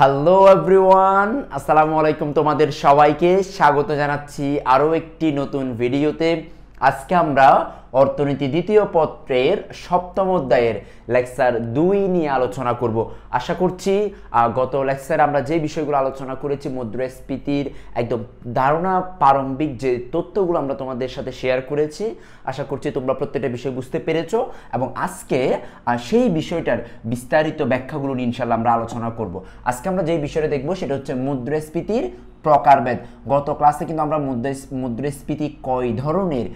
hello everyone আসসালামু আলাইকুম তোমাদের সবাইকে স্বাগত জানাচ্ছি আরও একটি নতুন ভিডিওতে আজকে আমরা অর্থনীতি দ্বিতীয় পত্রের সপ্তম অধ্যায়ের লেকচার দুই নিয়ে আলোচনা করব আশা করছি গত লেকচারে আমরা যে বিষয়গুলো আলোচনা করেছি মুদ্রাস্ফীতির একদম ধারণা প্রারম্ভিক যে তথ্যগুলো আমরা তোমাদের সাথে শেয়ার করেছি আশা করছি তোমরা প্রত্যেকটা বিষয় বুঝতে পেরেছ এবং আজকে সেই বিষয়টার বিস্তারিত ব্যাখ্যাগুলো নিয়ে ইনশাল্লাহ আমরা আলোচনা করব আজকে আমরা যে বিষয়টা দেখব সেটা হচ্ছে মুদ্রাস্ফীতির প্রকারভেদ গত ক্লাসে কিন্তু আমরা মুদ্রাস্ফীতি কয় ধরনের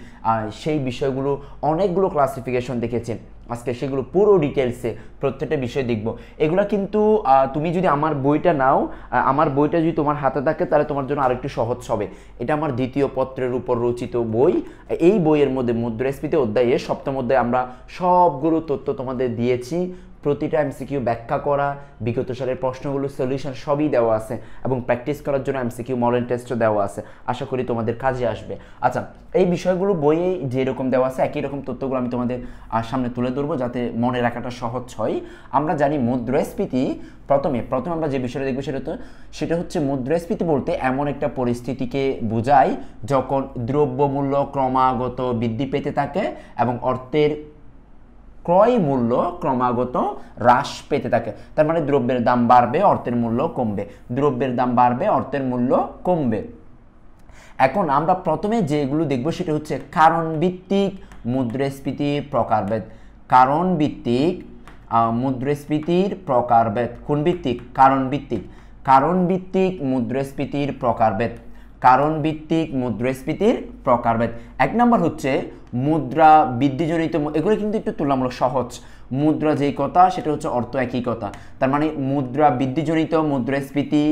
সেই বিষয়গুলো অনেকগুলো ক্লাসিফিকেশন দেখেছি আজকে সেগুলো পুরো ডিটেলসে প্রত্যেকটা বিষয় দেখব এগুলো কিন্তু তুমি যদি আমার বইটা নাও আমার বইটা যদি তোমার হাতে থাকে তাহলে তোমার জন্য আরেকটু সহজ হবে এটা আমার দ্বিতীয় পত্রের উপর রচিত বই এই বইয়ের মধ্যে মুদ্রাস্ফীতি অধ্যায়ে সপ্তম অধ্যায়ে আমরা সবগুলো তথ্য তোমাদের দিয়েছি প্রতিটা এমসিকিউ ব্যাখ্যা করা বিগত সালের প্রশ্নগুলোর সলিউশন সবই দেওয়া আছে এবং প্র্যাকটিস করার জন্য এমসিকিউ মডেল টেস্টও দেওয়া আছে আশা করি তোমাদের কাজে আসবে আচ্ছা এই বিষয়গুলো বইয়ে যেরকম দেওয়া আছে একই রকম তথ্যগুলো আমি তোমাদের সামনে তুলে ধরবো যাতে মনে রাখাটা সহজ হয় আমরা জানি মুদ্রাস্ফীতি প্রথমে প্রথমে আমরা যে বিষয়টা দেখবো সেটা তো সেটা হচ্ছে মুদ্রাস্ফীতি বলতে এমন একটা পরিস্থিতিকে বোঝায় যখন দ্রব্যমূল্য ক্রমাগত বৃদ্ধি পেতে থাকে এবং অর্থের ক্রয় মূল্য ক্রমাগত হ্রাস পেতে থাকে তার মানে দ্রব্যের দাম বাড়বে অর্থের মূল্য কমবে দ্রব্যের দাম বাড়বে অর্থের মূল্য কমবে এখন আমরা প্রথমে যেগুলো দেখব সেটা হচ্ছে কারণ ভিত্তিক মুদ্রাস্ফীতি প্রকারভেদ কারণ ভিত্তিক মুদ্রাস্ফীতির প্রকারভেদ কোন ভিত্তিক কারণ ভিত্তিক কারণ ভিত্তিক মুদ্রাস্ফীতির প্রকারভেদ কারণ ভিত্তিক মুদ্রাস্ফীতির প্রকারভেদ এক নম্বর হচ্ছে মুদ্রা বৃদ্ধিজনিত এগুলো কিন্তু একটু তুলনামূলক সহজ মুদ্রা যেই কথা সেটা হচ্ছে অর্থ একই কথা তার মানে মুদ্রা বৃদ্ধিজনিত মুদ্রাস্ফীতি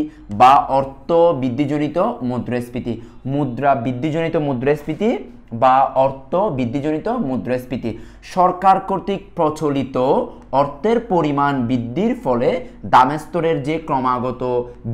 বা অর্থ বৃদ্ধিজনিত মুদ্রাস্ফীতি মুদ্রা বৃদ্ধিজনিত মুদ্রাস্ফীতি বা অর্থ বৃদ্ধিজনিত মুদ্রাস্ফীতি সরকার কর্তৃক প্রচলিত অর্থের পরিমাণ বৃদ্ধির ফলে দামের স্তরের যে ক্রমাগত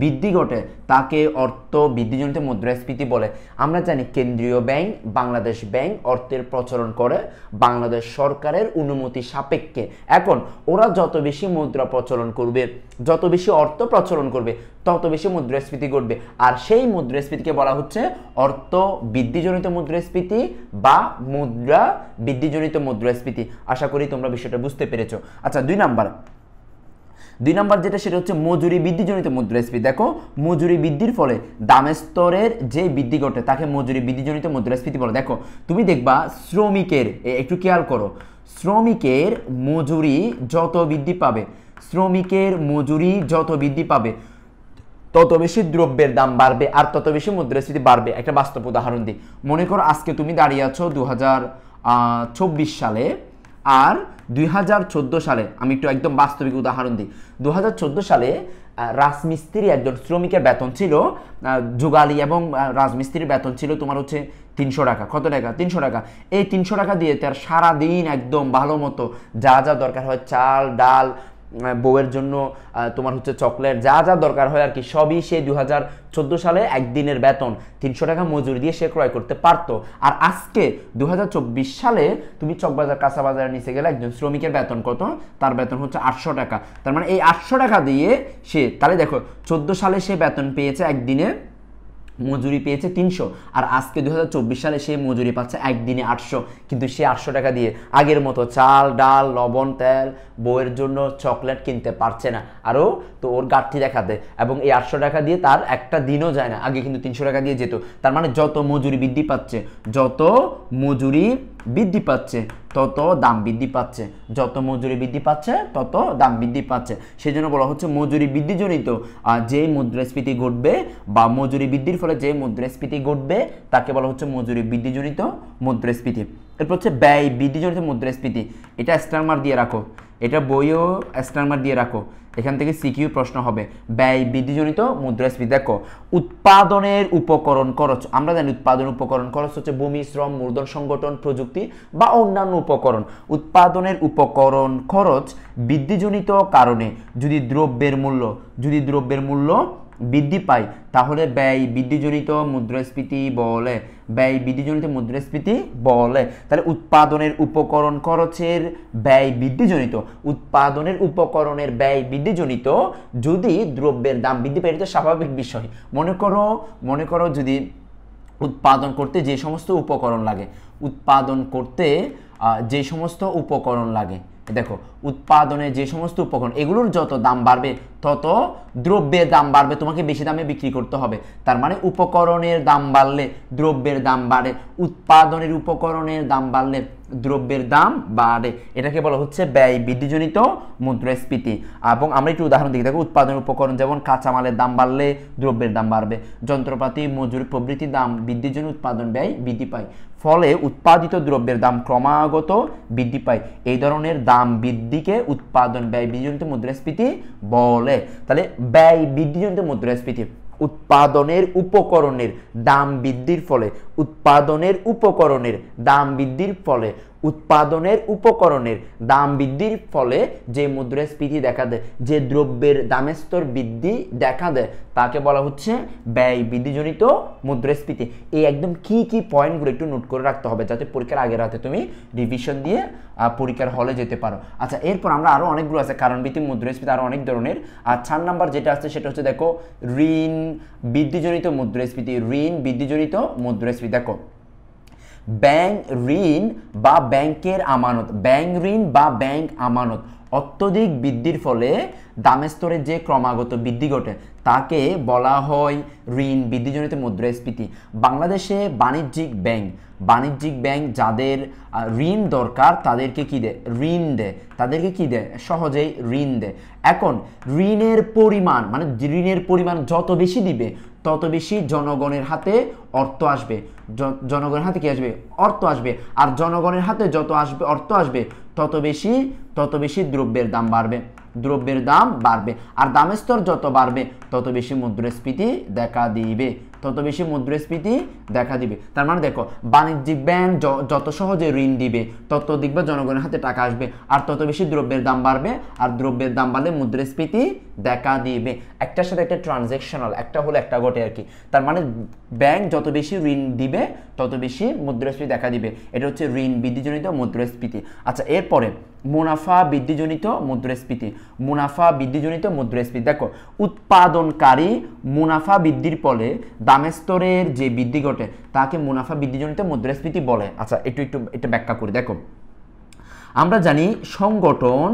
বৃদ্ধি ঘটে তাকে অর্থ বৃদ্ধিজনিত মুদ্রাস্ফীতি বলে আমরা জানি কেন্দ্রীয় ব্যাংক বাংলাদেশ ব্যাংক অর্থের প্রচলন করে বাংলাদেশ সরকারের অনুমতি সাপেক্ষে এখন ওরা যত বেশি মুদ্রা প্রচলন করবে যত বেশি অর্থ প্রচলন করবে তত বেশি মুদ্রাস্ফীতি ঘটবে আর সেই মুদ্রাস্ফীতিকে বলা হচ্ছে অর্থ বৃদ্ধিজনিত মুদ্রাস্ফীতি বা মুদ্রা বৃদ্ধিজনিত মুদ্রাস্ফীতি মুদ্রাস্ফীতি আশা করি তোমরা বিষয়টা বুঝতে পেরেছো আচ্ছা দুই নাম্বার দুই নাম্বার যেটা সেটা হচ্ছে মজুরি বৃদ্ধিজনিত মুদ্রাস্ফীতি দেখো মজুরি বৃদ্ধির ফলে দামের স্তরের যে বৃদ্ধি ঘটে তাকে মজুরি বৃদ্ধিজনিত মুদ্রাস্ফীতি বলে দেখো তুমি দেখবা শ্রমিকের একটু খেয়াল করো শ্রমিকের মজুরি যত বৃদ্ধি পাবে শ্রমিকের মজুরি যত বৃদ্ধি পাবে তত বেশি দ্রব্যের দাম বাড়বে আর তত বেশি মুদ্রাস্ফীতি বাড়বে একটা বাস্তব উদাহরণ দিই মনে করো আজকে তুমি দাঁড়িয়ে আছো দু চব্বিশ সালে আর দুই সালে আমি একটু একদম বাস্তবিক উদাহরণ দিই দু সালে রাজমিস্ত্রি একজন শ্রমিকের বেতন ছিল যুগালি এবং রাজমিস্ত্রির বেতন ছিল তোমার হচ্ছে তিনশো টাকা কত টাকা তিনশো টাকা এই তিনশো টাকা দিয়ে তার সারাদিন একদম ভালো মতো যা যা দরকার হয় চাল ডাল বউয়ের জন্য তোমার হচ্ছে চকলেট যা যা দরকার হয় আর কি সবই সে দু চোদ্দো সালে একদিনের বেতন তিনশো টাকা মজুরি দিয়ে সে ক্রয় করতে পারত আর আজকে দু সালে তুমি চকবাজার কাঁচাবাজারে নিচে গেলে একজন শ্রমিকের বেতন কত তার বেতন হচ্ছে আটশো টাকা তার মানে এই আটশো টাকা দিয়ে সে তাহলে দেখো চোদ্দো সালে সে বেতন পেয়েছে একদিনে মজুরি পেয়েছে তিনশো আর আজকে দু সালে সে মজুরি পাচ্ছে একদিনে আটশো কিন্তু সে আটশো টাকা দিয়ে আগের মতো চাল ডাল লবণ তেল বইয়ের জন্য চকলেট কিনতে পারছে না আরও তো ওর গাঠটি দেখাতে এবং এই আটশো টাকা দিয়ে তার একটা দিনও যায় না আগে কিন্তু তিনশো টাকা দিয়ে যেত তার মানে যত মজুরি বৃদ্ধি পাচ্ছে যত মজুরি বৃদ্ধি পাচ্ছে তত দাম বৃদ্ধি পাচ্ছে যত মজুরি বৃদ্ধি পাচ্ছে তত দাম বৃদ্ধি পাচ্ছে সেই জন্য বলা হচ্ছে মজুরি বৃদ্ধিজনিত যে মুদ্রাস্ফীতি ঘটবে বা মজুরি বৃদ্ধির ফলে যে মুদ্রাস্ফীতি ঘটবে তাকে বলা হচ্ছে মজুরি বৃদ্ধিজনিত মুদ্রাস্ফীতি এরপর হচ্ছে ব্যয় বৃদ্ধিজনিত মুদ্রাস্ফীতি এটা স্ট্যামার দিয়ে রাখো এটা বইও স্ট্যান্ডার দিয়ে রাখো এখান থেকে সিকিউ প্রশ্ন হবে ব্যয় বৃদ্ধিজনিত মুদ্রাস্ফীতি দেখো উৎপাদনের উপকরণ খরচ আমরা জানি উৎপাদন উপকরণ খরচ হচ্ছে ভূমি শ্রম মূলধন সংগঠন প্রযুক্তি বা অন্যান্য উপকরণ উৎপাদনের উপকরণ খরচ বৃদ্ধিজনিত কারণে যদি দ্রব্যের মূল্য যদি দ্রব্যের মূল্য বৃদ্ধি পায় তাহলে ব্যয় বৃদ্ধিজনিত মুদ্রাস্ফীতি বলে ব্যয় বৃদ্ধিজনিত মুদ্রাস্ফীতি বলে তাহলে উৎপাদনের উপকরণ খরচের ব্যয় বৃদ্ধিজনিত উৎপাদনের উপকরণের ব্যয় বৃদ্ধিজনিত যদি দ্রব্যের দাম বৃদ্ধি পায় এটা স্বাভাবিক বিষয় মনে করো মনে করো যদি উৎপাদন করতে যে সমস্ত উপকরণ লাগে উৎপাদন করতে যে সমস্ত উপকরণ লাগে দেখো উৎপাদনে যে সমস্ত উপকরণ এগুলোর যত দাম বাড়বে তত দ্রব্যের দাম বাড়বে তোমাকে বেশি দামে বিক্রি করতে হবে তার মানে উপকরণের দাম বাড়লে দ্রব্যের দাম বাড়ে উৎপাদনের উপকরণের দাম বাড়লে দ্রব্যের দাম বাড়ে এটাকে বলা হচ্ছে ব্যয় বৃদ্ধিজনিত মুদ্রাস্ফীতি এবং আমরা একটু উদাহরণ দেখি দেখো উৎপাদনের উপকরণ যেমন কাঁচামালের দাম বাড়লে দ্রব্যের দাম বাড়বে যন্ত্রপাতি মজুরি প্রভৃতি দাম বৃদ্ধির জন্য উৎপাদন ব্যয় বৃদ্ধি পায় ফলে উৎপাদিত দ্রব্যের দাম ক্রমাগত বৃদ্ধি পায় এই ধরনের দাম বৃদ্ধি দিকে উৎপাদন ব্যয় বীজনিত মুদ্রাস্ফীতি বলে তাহলে ব্যয় বৃদ্ধিজনিত মুদ্রাস্ফীতি উৎপাদনের উপকরণের দাম বৃদ্ধির ফলে উৎপাদনের উপকরণের দাম বৃদ্ধির ফলে উৎপাদনের উপকরণের দাম বৃদ্ধির ফলে যে মুদ্রাস্ফীতি দেখা দেয় যে দ্রব্যের দামের স্তর বৃদ্ধি দেখা দেয় তাকে বলা হচ্ছে ব্যয় বৃদ্ধিজনিত মুদ্রাস্ফীতি এই একদম কি কি পয়েন্টগুলো একটু নোট করে রাখতে হবে যাতে পরীক্ষার আগের রাতে তুমি রিভিশন দিয়ে পরীক্ষার হলে যেতে পারো আচ্ছা এরপর আমরা আরও অনেকগুলো আছে কারণ কারণভিত্তিক মুদ্রাস্ফীতি আরও অনেক ধরনের আর চার নাম্বার যেটা আছে সেটা হচ্ছে দেখো ঋণ বৃদ্ধিজনিত মুদ্রাস্ফীতি ঋণ বৃদ্ধিজনিত মুদ্রাস্ফীতি দেখো ব্যাংক ঋণ বা ব্যাংকের আমানত ব্যাংক ঋণ বা ব্যাংক আমানত অত্যধিক বৃদ্ধির ফলে দামের স্তরে যে ক্রমাগত বৃদ্ধি ঘটে তাকে বলা হয় ঋণ বৃদ্ধিজনিত মুদ্রাস্ফীতি বাংলাদেশে বাণিজ্যিক ব্যাংক বাণিজ্যিক ব্যাংক যাদের ঋণ দরকার তাদেরকে কী দেয় ঋণ দেয় তাদেরকে কী দেয় সহজেই ঋণ দেয় এখন ঋণের পরিমাণ মানে ঋণের পরিমাণ যত বেশি দিবে তত বেশি জনগণের হাতে অর্থ আসবে জনগণের হাতে কি আসবে অর্থ আসবে আর জনগণের হাতে যত আসবে অর্থ আসবে তত বেশি তত বেশি দ্রব্যের দাম বাড়বে দ্রব্যের দাম বাড়বে আর দামের স্তর যত বাড়বে তত বেশি মুদ্রাস্ফীতি দেখা দিবে তত বেশি মুদ্রাস্ফীতি দেখা দিবে তার মানে দেখো বাণিজ্যিক ব্যাংক যত সহজে ঋণ দিবে তত দেখবে জনগণের হাতে টাকা আসবে আর তত বেশি দ্রব্যের দাম বাড়বে আর দ্রব্যের দাম বাড়লে মুদ্রাস্ফীতি দেখা দিবে একটার সাথে একটা ট্রানজ্যাকশনাল একটা হলো একটা ঘটে আর কি তার মানে ব্যাংক যত বেশি ঋণ দিবে তত বেশি মুদ্রাস্ফীতি দেখা দিবে এটা হচ্ছে ঋণ বৃদ্ধিজনিত মুদ্রাস্ফীতি আচ্ছা এরপরে মুনাফা বৃদ্ধিজনিত মুদ্রাস্ফীতি মুনাফা বৃদ্ধিজনিত মুদ্রাস্ফীতি দেখো উৎপাদনকারী মুনাফা বৃদ্ধির ফলে দামের স্তরের যে বৃদ্ধি ঘটে তাকে মুনাফা বৃদ্ধিজনিত মুদ্রাস্ফীতি বলে আচ্ছা একটু একটু এটা ব্যাখ্যা করি দেখো আমরা জানি সংগঠন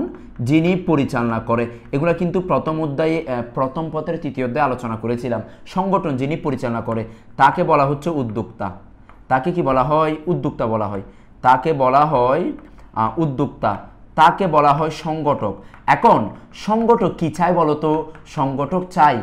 যিনি পরিচালনা করে এগুলো কিন্তু প্রথম অধ্যায়ে প্রথম পথের তৃতীয় অধ্যায়ে আলোচনা করেছিলাম সংগঠন যিনি পরিচালনা করে তাকে বলা হচ্ছে উদ্যোক্তা তাকে কি বলা হয় উদ্যোক্তা বলা হয় তাকে বলা হয় উদ্যোক্তা তাকে বলা হয় সংগঠক এখন সংগঠক কি চায় বলতো সংগঠক চাই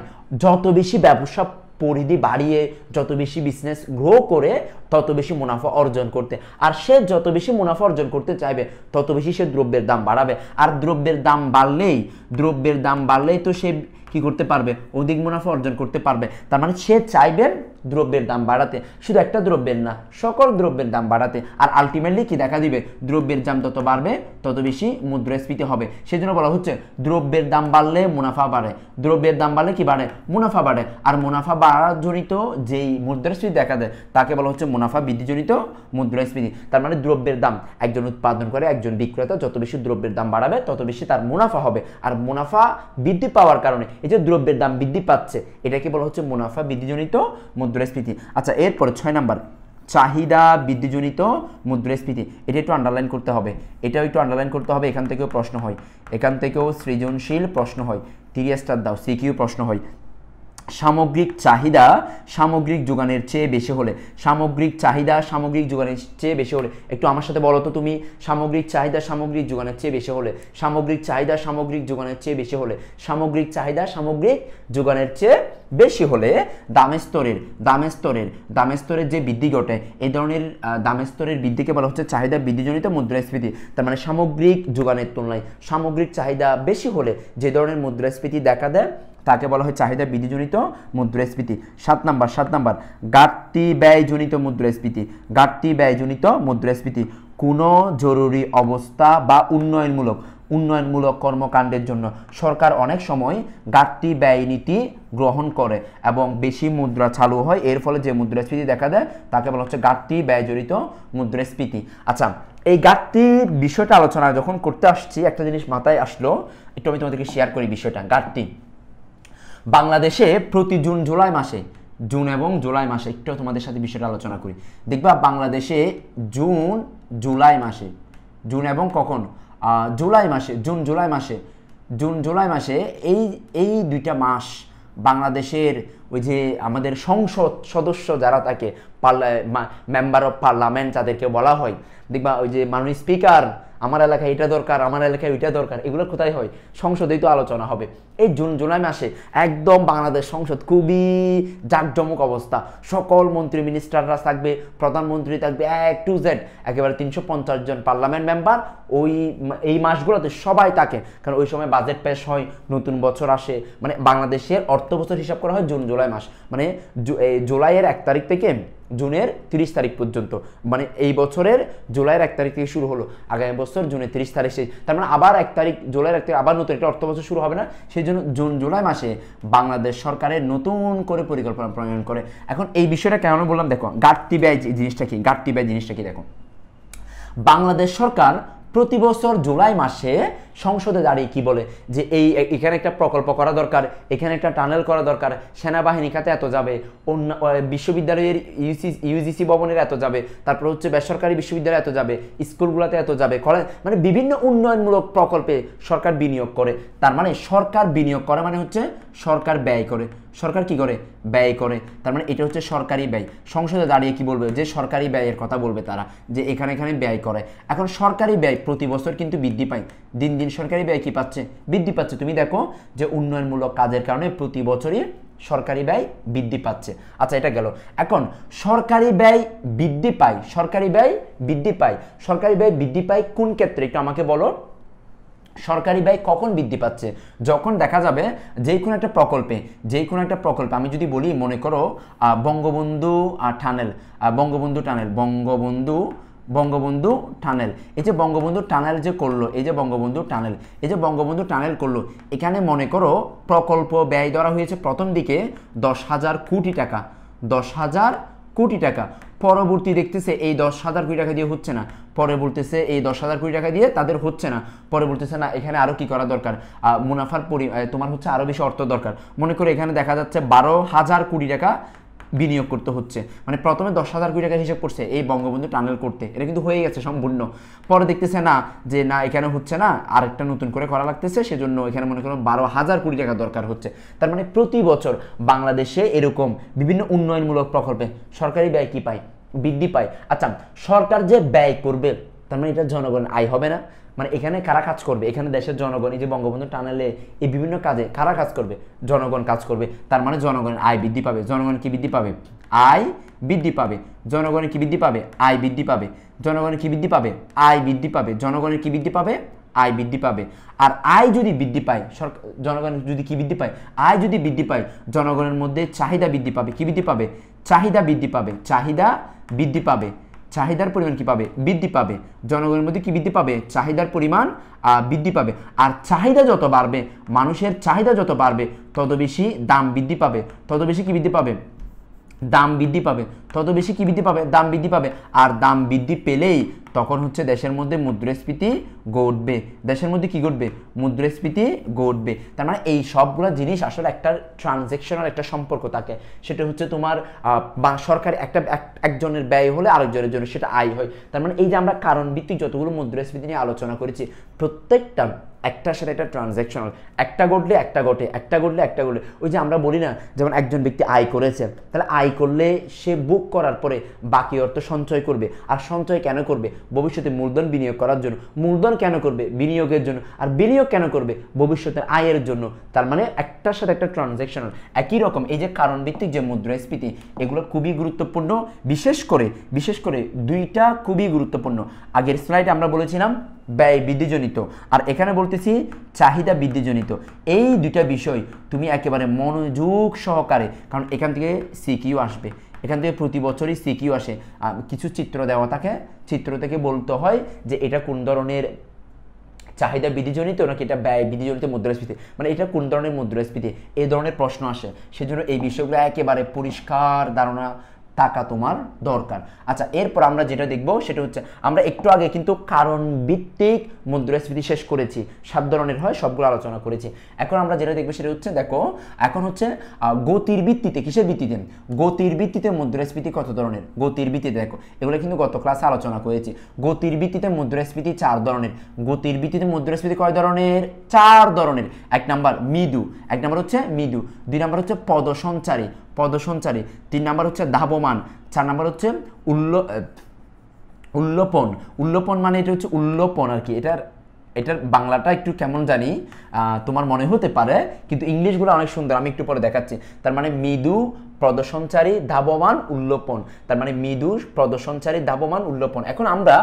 যত বেশি ব্যবসা পরিধি বাড়িয়ে যত বেশি বিজনেস গ্রো করে তত বেশি মুনাফা অর্জন করতে আর সে যত বেশি মুনাফা অর্জন করতে চাইবে তত বেশি সে দ্রব্যের দাম বাড়াবে আর দ্রব্যের দাম বাড়লেই দ্রব্যের দাম বাড়লেই তো সে কি করতে পারবে অধিক মুনাফা অর্জন করতে পারবে তার মানে সে চাইবে দ্রব্যের দাম বাড়াতে শুধু একটা দ্রব্যের না সকল দ্রব্যের দাম বাড়াতে আর আলটিমেটলি কি দেখা দিবে দ্রব্যের দাম তত বাড়বে তত বেশি মুদ্রাস্ফীতি হবে সেজন্য বলা হচ্ছে দ্রব্যের দাম বাড়লে মুনাফা বাড়ে দ্রব্যের দাম বাড়লে কি বাড়ে মুনাফা বাড়ে আর মুনাফা জনিত যেই মুদ্রাস্ফীতি দেখা দেয় তাকে বলা হচ্ছে মুনাফা বৃদ্ধিজনিত মুদ্রাস্ফীতি তার মানে দ্রব্যের দাম একজন উৎপাদন করে একজন বিক্রেতা যত বেশি দ্রব্যের দাম বাড়াবে তত বেশি তার মুনাফা হবে আর মুনাফা বৃদ্ধি পাওয়ার কারণে এই যে দ্রব্যের দাম বৃদ্ধি পাচ্ছে এটাকে বলা হচ্ছে মুনাফা বৃদ্ধিজনিত মুদ্রা মুদ্রাস্ফীতি আচ্ছা এরপরে ছয় নাম্বার চাহিদা বৃদ্ধিজনিত মুদ্রাস্ফীতি এটা একটু আন্ডারলাইন করতে হবে এটাও একটু আন্ডারলাইন করতে হবে এখান থেকেও প্রশ্ন হয় এখান থেকেও সৃজনশীল প্রশ্ন হয় থ্রি স্টার দাও সিকিউ প্রশ্ন হয় সামগ্রিক চাহিদা সামগ্রিক যোগানের চেয়ে বেশি হলে সামগ্রিক চাহিদা সামগ্রিক যোগানের চেয়ে বেশি হলে একটু আমার সাথে বলো তো তুমি সামগ্রিক চাহিদা সামগ্রিক যোগানের চেয়ে বেশি হলে সামগ্রিক চাহিদা সামগ্রিক যোগানের চেয়ে বেশি হলে সামগ্রিক চাহিদা সামগ্রিক যোগানের চেয়ে বেশি হলে দামের স্তরের দামের স্তরের দামের স্তরের যে বৃদ্ধি ঘটে এই ধরনের দামের স্তরের বৃদ্ধিকে বলা হচ্ছে চাহিদা বৃদ্ধিজনিত মুদ্রাস্ফীতি তার মানে সামগ্রিক যোগানের তুলনায় সামগ্রিক চাহিদা বেশি হলে যে ধরনের মুদ্রাস্ফীতি দেখা দেয় তাকে বলা হয় চাহিদা বৃদ্ধিজনিত মুদ্রাস্ফীতি সাত নাম্বার সাত নাম্বার ঘাটতি ব্যয়জনিত মুদ্রাস্ফীতি ঘাটতি ব্যয়জনিত মুদ্রাস্ফীতি কোনো জরুরি অবস্থা বা উন্নয়নমূলক উন্নয়নমূলক কর্মকাণ্ডের জন্য সরকার অনেক সময় ঘাটতি ব্যয় নীতি গ্রহণ করে এবং বেশি মুদ্রা চালু হয় এর ফলে যে মুদ্রাস্ফীতি দেখা দেয় তাকে বলা হচ্ছে ঘাটতি জড়িত মুদ্রাস্ফীতি আচ্ছা এই ঘাটতির বিষয়টা আলোচনা যখন করতে আসছি একটা জিনিস মাথায় আসলো একটু আমি তোমাদেরকে শেয়ার করি বিষয়টা ঘাটতি বাংলাদেশে প্রতি জুন জুলাই মাসে জুন এবং জুলাই মাসে একটু তোমাদের সাথে বিষয়টা আলোচনা করি দেখবা বাংলাদেশে জুন জুলাই মাসে জুন এবং কখন জুলাই মাসে জুন জুলাই মাসে জুন জুলাই মাসে এই এই দুইটা মাস বাংলাদেশের ওই যে আমাদের সংসদ সদস্য যারা থাকে মেম্বার অফ পার্লামেন্ট যাদেরকে বলা হয় দেখবা ওই যে মাননীয় স্পিকার আমার এলাকায় এটা দরকার আমার এলাকায় ওইটা দরকার এগুলো কোথায় হয় সংসদেই তো আলোচনা হবে এই জুন জুলাই মাসে একদম বাংলাদেশ সংসদ খুবই জাঁকজমক অবস্থা সকল মন্ত্রী মিনিস্টাররা থাকবে প্রধানমন্ত্রী থাকবে এক টু জেড একেবারে তিনশো পঞ্চাশ জন পার্লামেন্ট মেম্বার ওই এই মাসগুলোতে সবাই থাকে কারণ ওই সময় বাজেট পেশ হয় নতুন বছর আসে মানে বাংলাদেশের অর্থ বছর হিসাব করা হয় জুন জুলাই মাস মানে জুলাইয়ের এক তারিখ থেকে জুনের তিরিশ তারিখ পর্যন্ত মানে এই বছরের জুলাইয়ের এক তারিখ থেকে শুরু হলো আগামী বছর জুনের তিরিশ তারিখ শেষ তার মানে আবার এক তারিখ জুলাইয়ের এক তারিখ আবার নতুন একটা অর্থ বছর শুরু হবে না সেই জন্য জুন জুলাই মাসে বাংলাদেশ সরকারের নতুন করে পরিকল্পনা প্রণয়ন করে এখন এই বিষয়টা কেন বললাম দেখো ঘাটতি ব্যয় জিনিসটা কি ঘাটতি ব্যয় জিনিসটা কি দেখো বাংলাদেশ সরকার প্রতি বছর জুলাই মাসে সংসদে দাঁড়িয়ে কি বলে যে এই এখানে একটা প্রকল্প করা দরকার এখানে একটা টানেল করা দরকার সেনাবাহিনী খাতে এত যাবে অন্য বিশ্ববিদ্যালয়ের ইউসি ইউজিসি ভবনের এত যাবে তারপর হচ্ছে বেসরকারি বিশ্ববিদ্যালয় এত যাবে স্কুলগুলোতে এত যাবে কলেজ মানে বিভিন্ন উন্নয়নমূলক প্রকল্পে সরকার বিনিয়োগ করে তার মানে সরকার বিনিয়োগ করে মানে হচ্ছে সরকার ব্যয় করে সরকার কি করে ব্যয় করে তার মানে এটা হচ্ছে সরকারি ব্যয় সংসদে দাঁড়িয়ে কি বলবে যে সরকারি ব্যয়ের কথা বলবে তারা যে এখানে এখানে ব্যয় করে এখন সরকারি ব্যয় প্রতি বছর কিন্তু বৃদ্ধি পায় দিন দিন দিন সরকারি ব্যয় কী পাচ্ছে বৃদ্ধি পাচ্ছে তুমি দেখো যে উন্নয়নমূলক কাজের কারণে প্রতি বছরই সরকারি ব্যয় বৃদ্ধি পাচ্ছে আচ্ছা এটা গেল এখন সরকারি ব্যয় বৃদ্ধি পায় সরকারি ব্যয় বৃদ্ধি পায় সরকারি ব্যয় বৃদ্ধি পায় কোন ক্ষেত্রে একটু আমাকে বলো সরকারি ব্যয় কখন বৃদ্ধি পাচ্ছে যখন দেখা যাবে যে কোনো একটা প্রকল্পে যে কোনো একটা প্রকল্পে আমি যদি বলি মনে করো Bangabandhu tunnel Bangabandhu tunnel Bangabandhu Bangabandhu tunnel এই যে বঙ্গবন্ধু টানেল যে করলো এই যে বঙ্গবন্ধু টানেল এই যে বঙ্গবন্ধু টানেল করলো এখানে মনে করো প্রকল্প ব্যয় ধরা হয়েছে প্রথম দিকে দশ হাজার কোটি টাকা দশ হাজার কোটি টাকা পরবর্তী দেখতেছে এই দশ হাজার কোটি টাকা দিয়ে হচ্ছে না পরে বলতেছে এই দশ হাজার কোটি টাকা দিয়ে তাদের হচ্ছে না পরে বলতেছে না এখানে আরও কি করা দরকার মুনাফার পরি তোমার হচ্ছে আরও বেশি অর্থ দরকার মনে করো এখানে দেখা যাচ্ছে বারো হাজার কোটি টাকা বিনিয়োগ করতে হচ্ছে মানে প্রথমে দশ হাজার কোটি টাকা হিসাব করছে এই বঙ্গবন্ধু টানেল করতে এটা কিন্তু হয়ে গেছে সম্পূর্ণ পরে দেখতেছে না যে না এখানে হচ্ছে না আরেকটা নতুন করে করা লাগতেছে সেজন্য এখানে মনে করো বারো হাজার কোটি টাকা দরকার হচ্ছে তার মানে প্রতি বছর বাংলাদেশে এরকম বিভিন্ন উন্নয়নমূলক প্রকল্পে সরকারি ব্যয় কী পায় বৃদ্ধি পায় আচ্ছা সরকার যে ব্যয় করবে তার মানে এটা জনগণ আয় হবে না মানে এখানে কারা কাজ করবে এখানে দেশের জনগণ এই যে বঙ্গবন্ধু টানেলে এই বিভিন্ন কাজে কারা কাজ করবে জনগণ কাজ করবে তার মানে জনগণের আয় বৃদ্ধি পাবে জনগণ কি বৃদ্ধি পাবে আয় বৃদ্ধি পাবে জনগণের কি বৃদ্ধি পাবে আয় বৃদ্ধি পাবে জনগণের কি বৃদ্ধি পাবে আয় বৃদ্ধি পাবে জনগণের কি বৃদ্ধি পাবে আয় বৃদ্ধি পাবে আর আয় যদি বৃদ্ধি পায় সরকার জনগণের যদি কি বৃদ্ধি পায় আয় যদি বৃদ্ধি পায় জনগণের মধ্যে চাহিদা বৃদ্ধি পাবে কি বৃদ্ধি পাবে চাহিদা বৃদ্ধি পাবে চাহিদা বৃদ্ধি পাবে চাহিদার পরিমাণ কি পাবে বৃদ্ধি পাবে জনগণের মধ্যে কি বৃদ্ধি পাবে চাহিদার পরিমাণ বৃদ্ধি পাবে আর চাহিদা যত বাড়বে মানুষের চাহিদা যত বাড়বে তত বেশি দাম বৃদ্ধি পাবে তত বেশি কি বৃদ্ধি পাবে দাম বৃদ্ধি পাবে তত বেশি কি বৃদ্ধি পাবে দাম বৃদ্ধি পাবে আর দাম বৃদ্ধি পেলেই তখন হচ্ছে দেশের মধ্যে মুদ্রাস্ফীতি ঘটবে দেশের মধ্যে কি ঘটবে মুদ্রাস্ফীতি ঘটবে তার মানে এই সবগুলো জিনিস আসলে একটা ট্রানজ্যাকশনাল একটা সম্পর্ক থাকে সেটা হচ্ছে তোমার বা সরকার একটা একজনের ব্যয় হলে আরেকজনের জন্য সেটা আয় হয় তার মানে এই যে আমরা ভিত্তিক যতগুলো মুদ্রাস্ফীতি নিয়ে আলোচনা করেছি প্রত্যেকটা একটার সাথে একটা ট্রানজ্যাকশনাল একটা ঘটলে একটা ঘটে একটা ঘটলে একটা ঘটলে ওই যে আমরা বলি না যেমন একজন ব্যক্তি আয় করেছে তাহলে আয় করলে সে বুক করার পরে বাকি অর্থ সঞ্চয় করবে আর সঞ্চয় কেন করবে ভবিষ্যতে মূলধন বিনিয়োগ করার জন্য মূলধন কেন করবে বিনিয়োগের জন্য আর বিনিয়োগ কেন করবে ভবিষ্যতের আয়ের জন্য তার মানে একটার সাথে একটা ট্রানজ্যাকশনাল একই রকম এই যে কারণভিত্তিক যে মুদ্রাস্ফীতি এগুলো খুবই গুরুত্বপূর্ণ বিশেষ করে বিশেষ করে দুইটা খুবই গুরুত্বপূর্ণ আগের স্লাইডে আমরা বলেছিলাম ব্যয় বৃদ্ধিজনিত আর এখানে বলতেছি চাহিদা বৃদ্ধিজনিত এই দুইটা বিষয় তুমি একেবারে মনোযোগ সহকারে কারণ এখান থেকে সিকিউ আসবে এখান থেকে প্রতি বছরই সিকিউ আসে কিছু চিত্র দেওয়া থাকে চিত্র থেকে বলতে হয় যে এটা কোন ধরনের চাহিদা বিধিজনিত নাকি এটা ব্যয় বিধিজনিত মুদ্রাস্ফীতি মানে এটা কোন ধরনের মুদ্রাস্ফীতি এই ধরনের প্রশ্ন আসে সেজন্য এই বিষয়গুলো একেবারে পরিষ্কার ধারণা টাকা তোমার দরকার আচ্ছা এরপর আমরা যেটা দেখব সেটা হচ্ছে আমরা একটু আগে কিন্তু কারণ ভিত্তিক মুদ্রাস্ফীতি শেষ করেছি সাত ধরনের হয় সবগুলো আলোচনা করেছি এখন আমরা যেটা দেখবো সেটা হচ্ছে দেখো এখন হচ্ছে গতির ভিত্তিতে কিসের ভিত্তিতে গতির ভিত্তিতে মুদ্রাস্ফীতি কত ধরনের গতির ভিত্তিতে দেখো এগুলো কিন্তু গত ক্লাসে আলোচনা করেছি গতির ভিত্তিতে মুদ্রাস্ফীতি চার ধরনের গতির ভিত্তিতে মুদ্রাস্ফীতি কয় ধরনের চার ধরনের এক নাম্বার মৃদু এক নাম্বার হচ্ছে মৃদু দুই নাম্বার হচ্ছে পদসঞ্চারী পদসঞ্চারী তিন নাম্বার হচ্ছে ধাবমান চার নাম্বার হচ্ছে উল্ল উল্লোপন উল্লোপন মানে এটা হচ্ছে উল্লোপন আর কি এটার এটার বাংলাটা একটু কেমন জানি তোমার মনে হতে পারে কিন্তু ইংলিশগুলো অনেক সুন্দর আমি একটু পরে দেখাচ্ছি তার মানে মৃদু প্রদর্শনচারী ধাবমান উল্লোপন তার মানে মৃদু প্রদর্শনচারী ধাবমান উল্লোপন এখন আমরা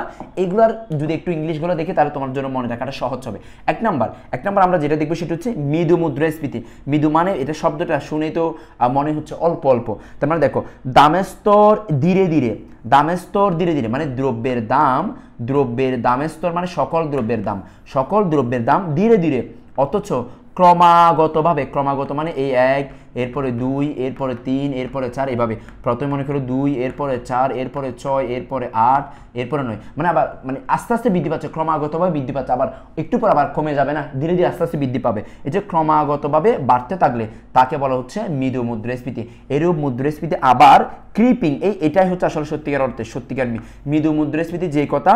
এগুলার যদি একটু ইংলিশগুলো দেখি তাহলে তোমার জন্য মনে রাখাটা সহজ হবে এক নাম্বার এক নাম্বার আমরা যেটা দেখবো সেটা হচ্ছে মৃদু মুদ্রাস্ফীতি মৃদু মানে এটা শব্দটা শুনে তো মনে হচ্ছে অল্প অল্প তার মানে দেখো দামের স্তর ধীরে ধীরে দামের স্তর ধীরে ধীরে মানে দ্রব্যের দাম দ্রব্যের দামের স্তর মানে সকল দ্রব্যের দাম সকল দ্রব্যের দাম ধীরে ধীরে অথচ ক্রমাগতভাবে ক্রমাগত মানে এই এক এরপরে দুই এরপরে তিন এরপরে চার এভাবে প্রথমে মনে করো দুই এরপরে চার এরপরে ছয় এরপরে আট এরপরে নয় মানে আবার মানে আস্তে আস্তে বৃদ্ধি পাচ্ছে ক্রমাগতভাবে বৃদ্ধি পাচ্ছে আবার একটু পর আবার কমে যাবে না ধীরে ধীরে আস্তে আস্তে বৃদ্ধি পাবে এই যে ক্রমাগতভাবে বাড়তে থাকলে তাকে বলা হচ্ছে মৃদু মুদ্রাস্ফীতি এরূপ মুদ্রাস্ফীতি আবার ক্রিপিং এই এটাই হচ্ছে আসলে সত্যিকার অর্থে সত্যিকার মৃদু মুদ্রাস্ফীতি যে কথা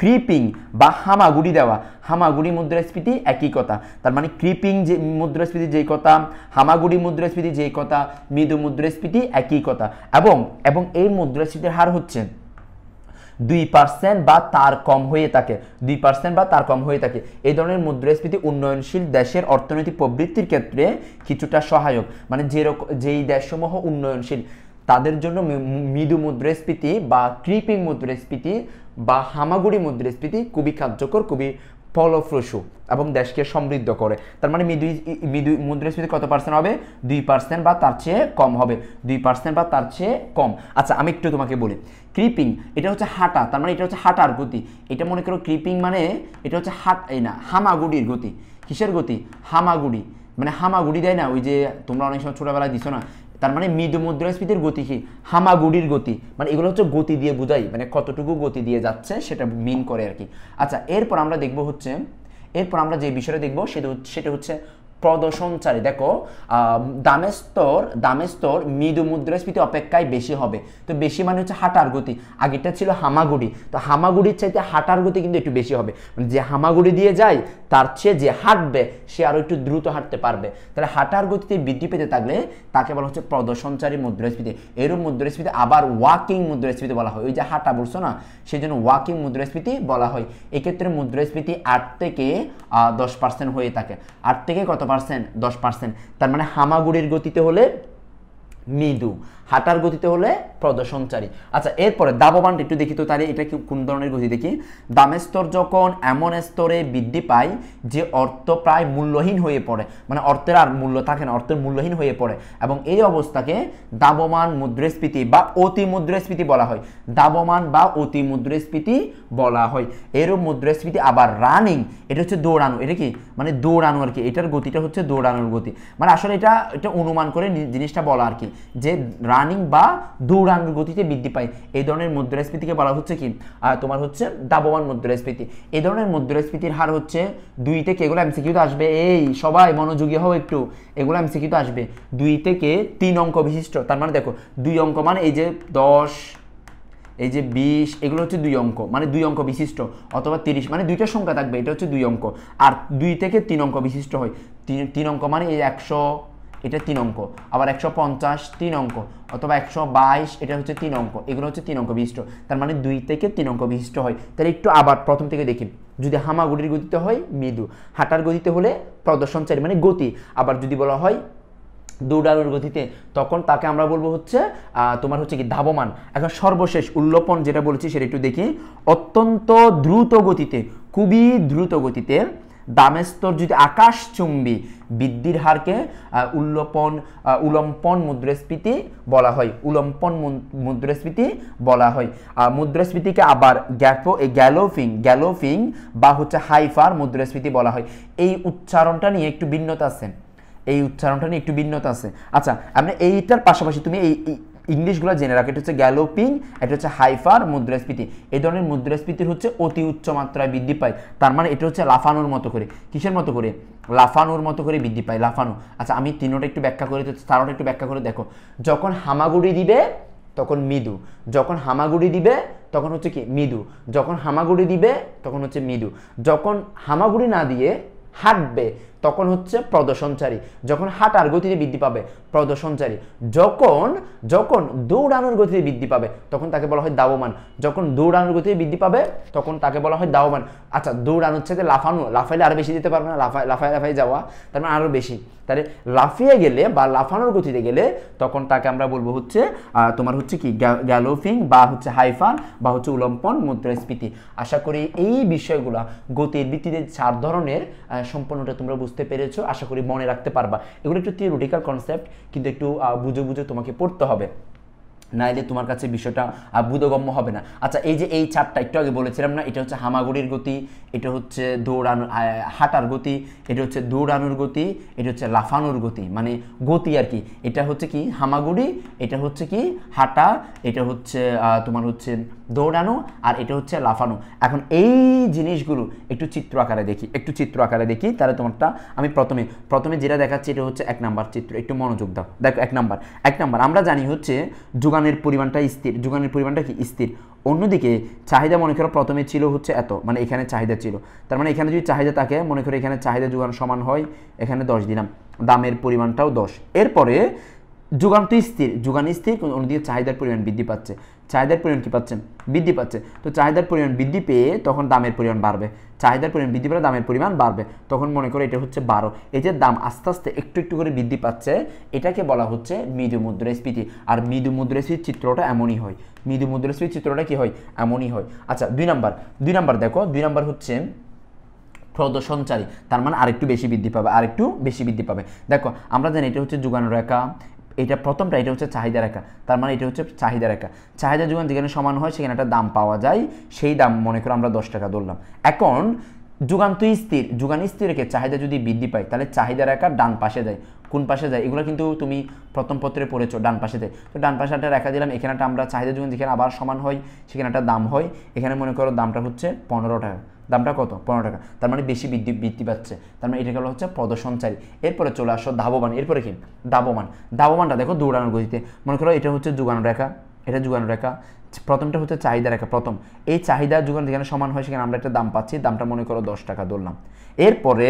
ক্রিপিং বা হামাগুড়ি দেওয়া হামাগুড়ি মুদ্রাস্ফীতি একই কথা তার মানে ক্রিপিং যে মুদ্রাস্ফীতি যেই কথা হামাগুড়ি মুদ্রাস্ফীতি যেই কথা মৃদু মুদ্রাস্ফীতি একই কথা এবং এবং এই মুদ্রাস্ফীতির হার হচ্ছে দুই পার্সেন্ট বা তার কম হয়ে থাকে দুই পার্সেন্ট বা তার কম হয়ে থাকে এই ধরনের মুদ্রাস্ফীতি উন্নয়নশীল দেশের অর্থনৈতিক প্রবৃত্তির ক্ষেত্রে কিছুটা সহায়ক মানে যেরকম যেই দেশসমূহ উন্নয়নশীল তাদের জন্য মৃদু মুদ্রাস্ফীতি বা ক্রিপিং মুদ্রাস্ফীতি বা হামাগুড়ি মুদ্রাস্ফীতি খুবই কার্যকর খুবই ফলপ্রসূ এবং দেশকে সমৃদ্ধ করে তার মানে মৃদু মৃদু মুদ্রাস্ফীতি কত পার্সেন্ট হবে দুই পার্সেন্ট বা তার চেয়ে কম হবে দুই পার্সেন্ট বা তার চেয়ে কম আচ্ছা আমি একটু তোমাকে বলি ক্রিপিং এটা হচ্ছে হাঁটা তার মানে এটা হচ্ছে হাঁটার গতি এটা মনে করো ক্রিপিং মানে এটা হচ্ছে হাট এই না হামাগুড়ির গতি কিসের গতি হামাগুড়ি মানে হামাগুড়ি দেয় না ওই যে তোমরা অনেক সময় ছোটোবেলায় দিছো না তার মানে মৃদু মুদ্রাস্ফীতির গতিশীল হামাগুড়ির গতি মানে এগুলো হচ্ছে গতি দিয়ে বোঝাই মানে কতটুকু গতি দিয়ে যাচ্ছে সেটা মিন করে আর কি আচ্ছা এরপর আমরা দেখব হচ্ছে এরপর আমরা যে বিষয়টা দেখব সেটা সেটা হচ্ছে প্রদর্শনচারী দেখো দামের স্তর দামের স্তর মৃদু মুদ্রাস্ফীতি অপেক্ষায় বেশি হবে তো বেশি মানে হচ্ছে হাঁটার গতি আগেটা ছিল হামাগুড়ি তো হামাগুড়ির চাইতে হাঁটার গতি কিন্তু একটু বেশি হবে মানে যে হামাগুড়ি দিয়ে যায় তার চেয়ে যে হাঁটবে সে আরও একটু দ্রুত হাঁটতে পারবে তাহলে হাঁটার গতিতে বৃদ্ধি পেতে থাকলে তাকে বলা হচ্ছে প্রদর্শনচারী মুদ্রাস্ফীতি এরম মুদ্রাস্ফীতি আবার ওয়াকিং মুদ্রাস্ফীতি বলা হয় ওই যে হাঁটা বলছো না সেই জন্য ওয়াকিং মুদ্রাস্ফীতি বলা হয় এক্ষেত্রে মুদ্রাস্ফীতি আট থেকে দশ পার্সেন্ট হয়ে থাকে আট থেকে কত পার্সেন্ট দশ পার্সেন্ট তার মানে হামাগুড়ির গতিতে হলে মৃদু হাঁটার গতিতে হলে প্রদর্শনচারী আচ্ছা এরপরে দাবমান একটু দেখি তো তাহলে এটা কোন ধরনের গতি দেখি দামের স্তর যখন এমন স্তরে বৃদ্ধি পায় যে অর্থ প্রায় মূল্যহীন হয়ে পড়ে মানে অর্থের আর মূল্য থাকে না অর্থের মূল্যহীন হয়ে পড়ে এবং এই অবস্থাকে দাবমান মুদ্রাস্ফীতি বা অতি মুদ্রাস্ফীতি বলা হয় দাবমান বা অতি মুদ্রাস্ফীতি বলা হয় এরও মুদ্রাস্ফীতি আবার রানিং এটা হচ্ছে দৌড়ানো এটা কি মানে দৌড়ানো আর কি এটার গতিটা হচ্ছে দৌড়ানোর গতি মানে আসলে এটা এটা অনুমান করে জিনিসটা বলা আর কি যে রান টার্নিং বা দৌড়ানোর গতিতে বৃদ্ধি পায় এই ধরনের মুদ্রাস্ফীতিকে বলা হচ্ছে কি তোমার হচ্ছে দাবমান মুদ্রাস্ফীতি এই ধরনের মুদ্রাস্ফীতির হার হচ্ছে দুই থেকে এগুলো এমসিকিউতে আসবে এই সবাই মনোযোগী হও একটু এগুলো এমসিকিউতে আসবে দুই থেকে তিন অঙ্ক বিশিষ্ট তার মানে দেখো দুই অঙ্ক মানে এই যে দশ এই যে বিশ এগুলো হচ্ছে দুই অঙ্ক মানে দুই অঙ্ক বিশিষ্ট অথবা তিরিশ মানে দুইটা সংখ্যা থাকবে এটা হচ্ছে দুই অঙ্ক আর দুই থেকে তিন অঙ্ক বিশিষ্ট হয় তিন তিন অঙ্ক মানে এই একশো এটা তিন অঙ্ক আবার একশো পঞ্চাশ তিন অঙ্ক অথবা একশো বাইশ এটা হচ্ছে তিন অঙ্ক এগুলো হচ্ছে তিন অঙ্ক বিশিষ্ট তার মানে দুই থেকে তিন অঙ্ক বিশিষ্ট হয় তাহলে একটু আবার প্রথম থেকে দেখি যদি হামাগুড়ির গতিতে হয় মৃদু হাঁটার গতিতে হলে প্রদর্শন চাই মানে গতি আবার যদি বলা হয় দৌড়ালুর গতিতে তখন তাকে আমরা বলবো হচ্ছে তোমার হচ্ছে কি ধাবমান এখন সর্বশেষ উল্লোপন যেটা বলেছি সেটা একটু দেখি অত্যন্ত দ্রুত গতিতে খুবই দ্রুত গতিতে দামের স্তর যদি আকাশচুম্বী বৃদ্ধির হারকে উল্লপন উলম্পন মুদ্রাস্ফীতি বলা হয় উলম্পন মুদ্রাস্ফীতি বলা হয় মুদ্রাস্ফীতিকে আবার গ্যাপো গ্যালোফিং গ্যালোফিং বা হচ্ছে হাইফার মুদ্রাস্ফীতি বলা হয় এই উচ্চারণটা নিয়ে একটু ভিন্নতা আছে এই উচ্চারণটা নিয়ে একটু ভিন্নতা আছে আচ্ছা আমরা এইটার পাশাপাশি তুমি এই ইংলিশগুলো জেনে রাখো এটা হচ্ছে গ্যালোপিং এটা হচ্ছে হাইফার মুদ্রাস্ফীতি এই ধরনের মুদ্রাস্ফীতির হচ্ছে অতি উচ্চ মাত্রায় বৃদ্ধি পায় তার মানে এটা হচ্ছে লাফানোর মতো করে কিসের মতো করে লাফানোর মতো করে বৃদ্ধি পায় লাফানো আচ্ছা আমি তিনোটা একটু ব্যাখ্যা করে তারটা একটু ব্যাখ্যা করে দেখো যখন হামাগুড়ি দিবে তখন মৃদু যখন হামাগুড়ি দিবে তখন হচ্ছে কি মৃদু যখন হামাগুড়ি দিবে তখন হচ্ছে মৃদু যখন হামাগুড়ি না দিয়ে হাঁটবে তখন হচ্ছে প্রদর্শনচারী যখন হাঁটার গতিতে বৃদ্ধি পাবে প্রদর্শনচারী যখন যখন দৌড়ানোর গতিতে বৃদ্ধি পাবে তখন তাকে বলা হয় দাবমান যখন দৌড়ানোর গতিতে বৃদ্ধি পাবে তখন তাকে বলা হয় দাবমান আচ্ছা দৌড়ানো হচ্ছে যে লাফানো লাফাইলে আরও বেশি দিতে পারবে না লাফায় লাফায় লাফায় যাওয়া তার মানে আরও বেশি তাহলে লাফিয়ে গেলে বা লাফানোর গতিতে গেলে তখন তাকে আমরা বলবো হচ্ছে তোমার হচ্ছে কি গ্যালোফিং বা হচ্ছে হাইফান বা হচ্ছে উলম্পন মুদ্রাস্ফীতি আশা করি এই বিষয়গুলো গতির ভিত্তিতে চার ধরনের সম্পূর্ণটা তোমরা বুঝতে বুঝতে পেরেছো আশা করি মনে রাখতে পারবা এগুলো একটু থিওরিটিক্যাল কনসেপ্ট কিন্তু একটু বুঝে বুঝে তোমাকে পড়তে হবে নাইলে তোমার কাছে বিষয়টা বোধগম্য হবে না আচ্ছা এই যে এই চারটা একটু আগে বলেছিলাম না এটা হচ্ছে হামাগুড়ির গতি এটা হচ্ছে দৌড়ানোর হাঁটার গতি এটা হচ্ছে দৌড়ানোর গতি এটা হচ্ছে লাফানোর গতি মানে গতি আর কি এটা হচ্ছে কি হামাগুড়ি এটা হচ্ছে কি হাঁটা এটা হচ্ছে তোমার হচ্ছে দৌড়ানো আর এটা হচ্ছে লাফানো এখন এই জিনিসগুলো একটু চিত্র আকারে দেখি একটু চিত্র আকারে দেখি তাহলে তোমারটা আমি প্রথমে প্রথমে যেটা দেখাচ্ছি এটা হচ্ছে এক নাম্বার চিত্র একটু মনোযোগ দাও দেখো এক নাম্বার এক নাম্বার আমরা জানি হচ্ছে যুগান টানের পরিমাণটা স্থির যোগানের পরিমাণটা কি স্থির অন্যদিকে চাহিদা মনে করো প্রথমে ছিল হচ্ছে এত মানে এখানে চাহিদা ছিল তার মানে এখানে যদি চাহিদা থাকে মনে করো এখানে চাহিদা যোগান সমান হয় এখানে দশ দিলাম দামের পরিমাণটাও দশ এরপরে যোগান তো স্থির যোগান স্থির অন্যদিকে চাহিদার পরিমাণ বৃদ্ধি পাচ্ছে চাহিদার পরিমাণ কি পাচ্ছেন বৃদ্ধি পাচ্ছে তো চাহিদার পরিমাণ বৃদ্ধি পেয়ে তখন দামের পরিমাণ বাড়বে চাহিদার পরিমাণ বৃদ্ধি পেলে দামের পরিমাণ বাড়বে তখন মনে করো এটা হচ্ছে বারো এই যে দাম আস্তে আস্তে একটু একটু করে বৃদ্ধি পাচ্ছে এটাকে বলা হচ্ছে মৃদু মুদ্রাস্ফীতি আর মৃদু মুদ্রাস্ফীর চিত্রটা এমনই হয় মৃদু মুদ্রাস্ফীর চিত্রটা কি হয় এমনই হয় আচ্ছা দুই নাম্বার দুই নাম্বার দেখো দুই নাম্বার হচ্ছে প্রদর্শনচারী তার মানে আরেকটু বেশি বৃদ্ধি পাবে আরেকটু বেশি বৃদ্ধি পাবে দেখো আমরা জানি এটা হচ্ছে যুগান রেখা এটা প্রথমটা এটা হচ্ছে চাহিদা রেখা তার মানে এটা হচ্ছে চাহিদা রেখা চাহিদা যখন যেখানে সমান হয় সেখানে একটা দাম পাওয়া যায় সেই দাম মনে করো আমরা দশ টাকা ধরলাম এখন যুগান্ত স্থির যুগান স্থির রেখে চাহিদা যদি বৃদ্ধি পায় তাহলে চাহিদা রেখা ডান পাশে যায় কোন পাশে যায় এগুলো কিন্তু তুমি প্রথম পত্রে পড়েছো ডান পাশে যায় তো ডান পাশে একটা রেখা দিলাম এখানে আমরা চাহিদা যুগান যেখানে আবার সমান হয় সেখানে একটা দাম হয় এখানে মনে করো দামটা হচ্ছে পনেরো টাকা দামটা কত পনেরো টাকা তার মানে বেশি বৃদ্ধি বৃদ্ধি পাচ্ছে তার মানে এটাকে বলা হচ্ছে প্রদর্শনচারী এরপরে চলে আসো ধাবমান এরপরে কি দাবমান দাবমানটা দেখো দৌড়ানোর গতিতে মনে করো এটা হচ্ছে যোগানোর রেখা এটা যোগানোর রেখা প্রথমটা হচ্ছে চাহিদা রেখা প্রথম এই চাহিদা যোগান যেখানে সমান হয় সেখানে আমরা একটা দাম পাচ্ছি দামটা মনে করো দশ টাকা ধরলাম এরপরে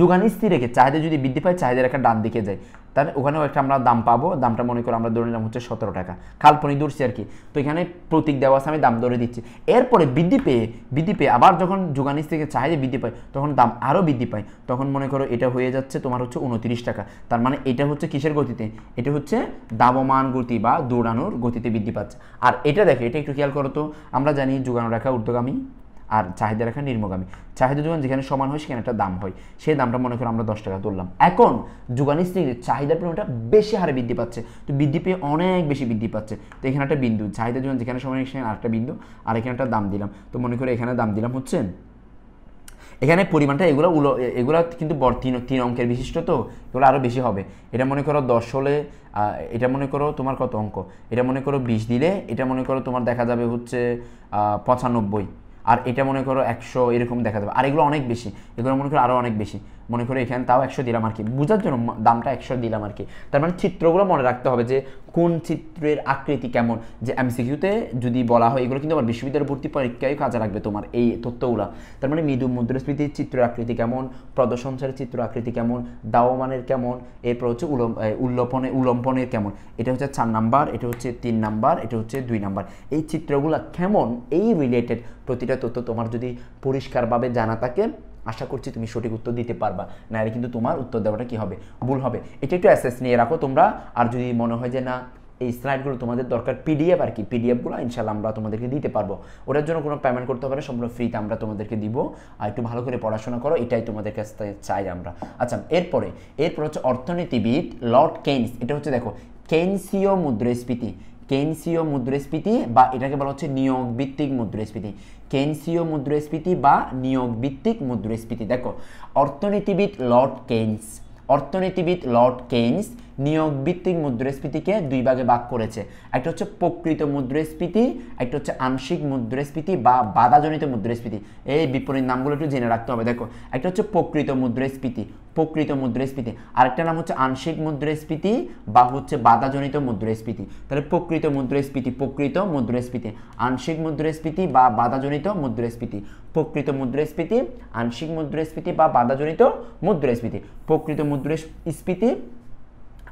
যোগান স্থির রেখে চাহিদা যদি বৃদ্ধি পায় চাহিদা রেখা ডান দিকে যায় তাহলে ওখানেও একটা আমরা দাম পাবো দামটা মনে করো আমরা ধরে নিলাম হচ্ছে সতেরো টাকা কাল্পনিক ধরছি আর কি তো এখানে প্রতীক দেওয়া আছে আমি দাম ধরে দিচ্ছি এরপরে বৃদ্ধি পেয়ে বৃদ্ধি পেয়ে আবার যখন যোগানিস থেকে চাহিদা বৃদ্ধি পায় তখন দাম আরও বৃদ্ধি পায় তখন মনে করো এটা হয়ে যাচ্ছে তোমার হচ্ছে উনত্রিশ টাকা তার মানে এটা হচ্ছে কিসের গতিতে এটা হচ্ছে দাবমান গতি বা দৌড়ানোর গতিতে বৃদ্ধি পাচ্ছে আর এটা দেখে এটা একটু খেয়াল করো তো আমরা জানি যোগানো রাখা আমি আর চাহিদা রেখা নির্মগামী চাহিদা যোগান যেখানে সমান হয় সেখানে একটা দাম হয় সেই দামটা মনে করো আমরা দশ টাকা তুললাম এখন যোগান স্থিতির চাহিদার পরিমাণটা বেশি হারে বৃদ্ধি পাচ্ছে তো বৃদ্ধি পেয়ে অনেক বেশি বৃদ্ধি পাচ্ছে তো এখানে একটা বিন্দু চাহিদা যোগান যেখানে সমান সেখানে আরেকটা বিন্দু আর এখানে একটা দাম দিলাম তো মনে করো এখানে দাম দিলাম হচ্ছে এখানে পরিমাণটা এগুলো উলো এগুলো কিন্তু বর তিন তিন অঙ্কের বিশিষ্ট তো এগুলো আরও বেশি হবে এটা মনে করো দশ হলে এটা মনে করো তোমার কত অঙ্ক এটা মনে করো বিশ দিলে এটা মনে করো তোমার দেখা যাবে হচ্ছে পঁচানব্বই আর এটা মনে করো একশো এরকম দেখা যাবে আর এগুলো অনেক বেশি এগুলো মনে করো আরও অনেক বেশি মনে করে এখানে তাও একশো দিলাম আর কি বোঝার জন্য দামটা একশো দিলাম আর কি তার মানে চিত্রগুলো মনে রাখতে হবে যে কোন চিত্রের আকৃতি কেমন যে এমসিকিউতে যদি বলা হয় এগুলো কিন্তু আমার বিশ্ববিদ্যালয় ভর্তি পরীক্ষায় কাজে লাগবে তোমার এই তথ্যগুলো তার মানে মৃদু মুদ্রাস্ফীতির চিত্র আকৃতি কেমন প্রদর্শনসারের চিত্র আকৃতি কেমন দাওয়ামানের কেমন এরপর হচ্ছে উল্লম্পনে উল্লম্পনের কেমন এটা হচ্ছে চার নাম্বার এটা হচ্ছে তিন নাম্বার এটা হচ্ছে দুই নাম্বার এই চিত্রগুলো কেমন এই রিলেটেড প্রতিটা তথ্য তোমার যদি পরিষ্কারভাবে জানা থাকে আশা করছি তুমি সঠিক উত্তর দিতে পারবা না হলে কিন্তু তোমার উত্তর দেওয়াটা কি হবে ভুল হবে এটা একটু অ্যাসেস নিয়ে রাখো তোমরা আর যদি মনে হয় যে না এই স্লাইডগুলো তোমাদের দরকার পিডিএফ আর কি পিডিএফগুলো ইনশাল্লাহ আমরা তোমাদেরকে দিতে পারবো ওটার জন্য কোনো পেমেন্ট করতে পারে সম্পূর্ণ ফ্রিতে আমরা তোমাদেরকে দিব আর একটু ভালো করে পড়াশোনা করো এটাই তোমাদের কাছ থেকে চাই আমরা আচ্ছা এরপরে এরপর হচ্ছে অর্থনীতিবিদ লর্ড কেইনস এটা হচ্ছে দেখো কেন্সীয় মুদ্রাস্ফীতি কেনসীয় মুদ্রাস্ফীতি বা এটাকে বলা হচ্ছে নিয়োগ ভিত্তিক মুদ্রাস্ফীতি কেনসীয় মুদ্রাস্ফীতি বা নিয়োগ ভিত্তিক মুদ্রাস্ফীতি দেখো অর্থনীতিবিদ লর্ড কেনস অর্থনীতিবিদ লর্ড কেনস নিয়োগ ভিত্তিক মুদ্রাস্ফীতিকে দুই ভাগে ভাগ করেছে একটা হচ্ছে প্রকৃত মুদ্রাস্ফীতি একটা হচ্ছে আংশিক মুদ্রাস্ফীতি বা বাধাজনিত মুদ্রাস্ফীতি এই বিপরীত নামগুলো একটু জেনে রাখতে হবে দেখো একটা হচ্ছে প্রকৃত মুদ্রাস্ফীতি প্রকৃত মুদ্রাস্ফীতি আরেকটা নাম হচ্ছে আংশিক মুদ্রাস্ফীতি বা হচ্ছে বাধাজনিত মুদ্রাস্ফীতি তাহলে প্রকৃত মুদ্রাস্ফীতি প্রকৃত মুদ্রাস্ফীতি আংশিক মুদ্রাস্ফীতি বা বাধাজনিত মুদ্রাস্ফীতি প্রকৃত মুদ্রাস্ফীতি আংশিক মুদ্রাস্ফীতি বা বাধাজনিত মুদ্রাস্ফীতি প্রকৃত মুদ্রাস্ফীতি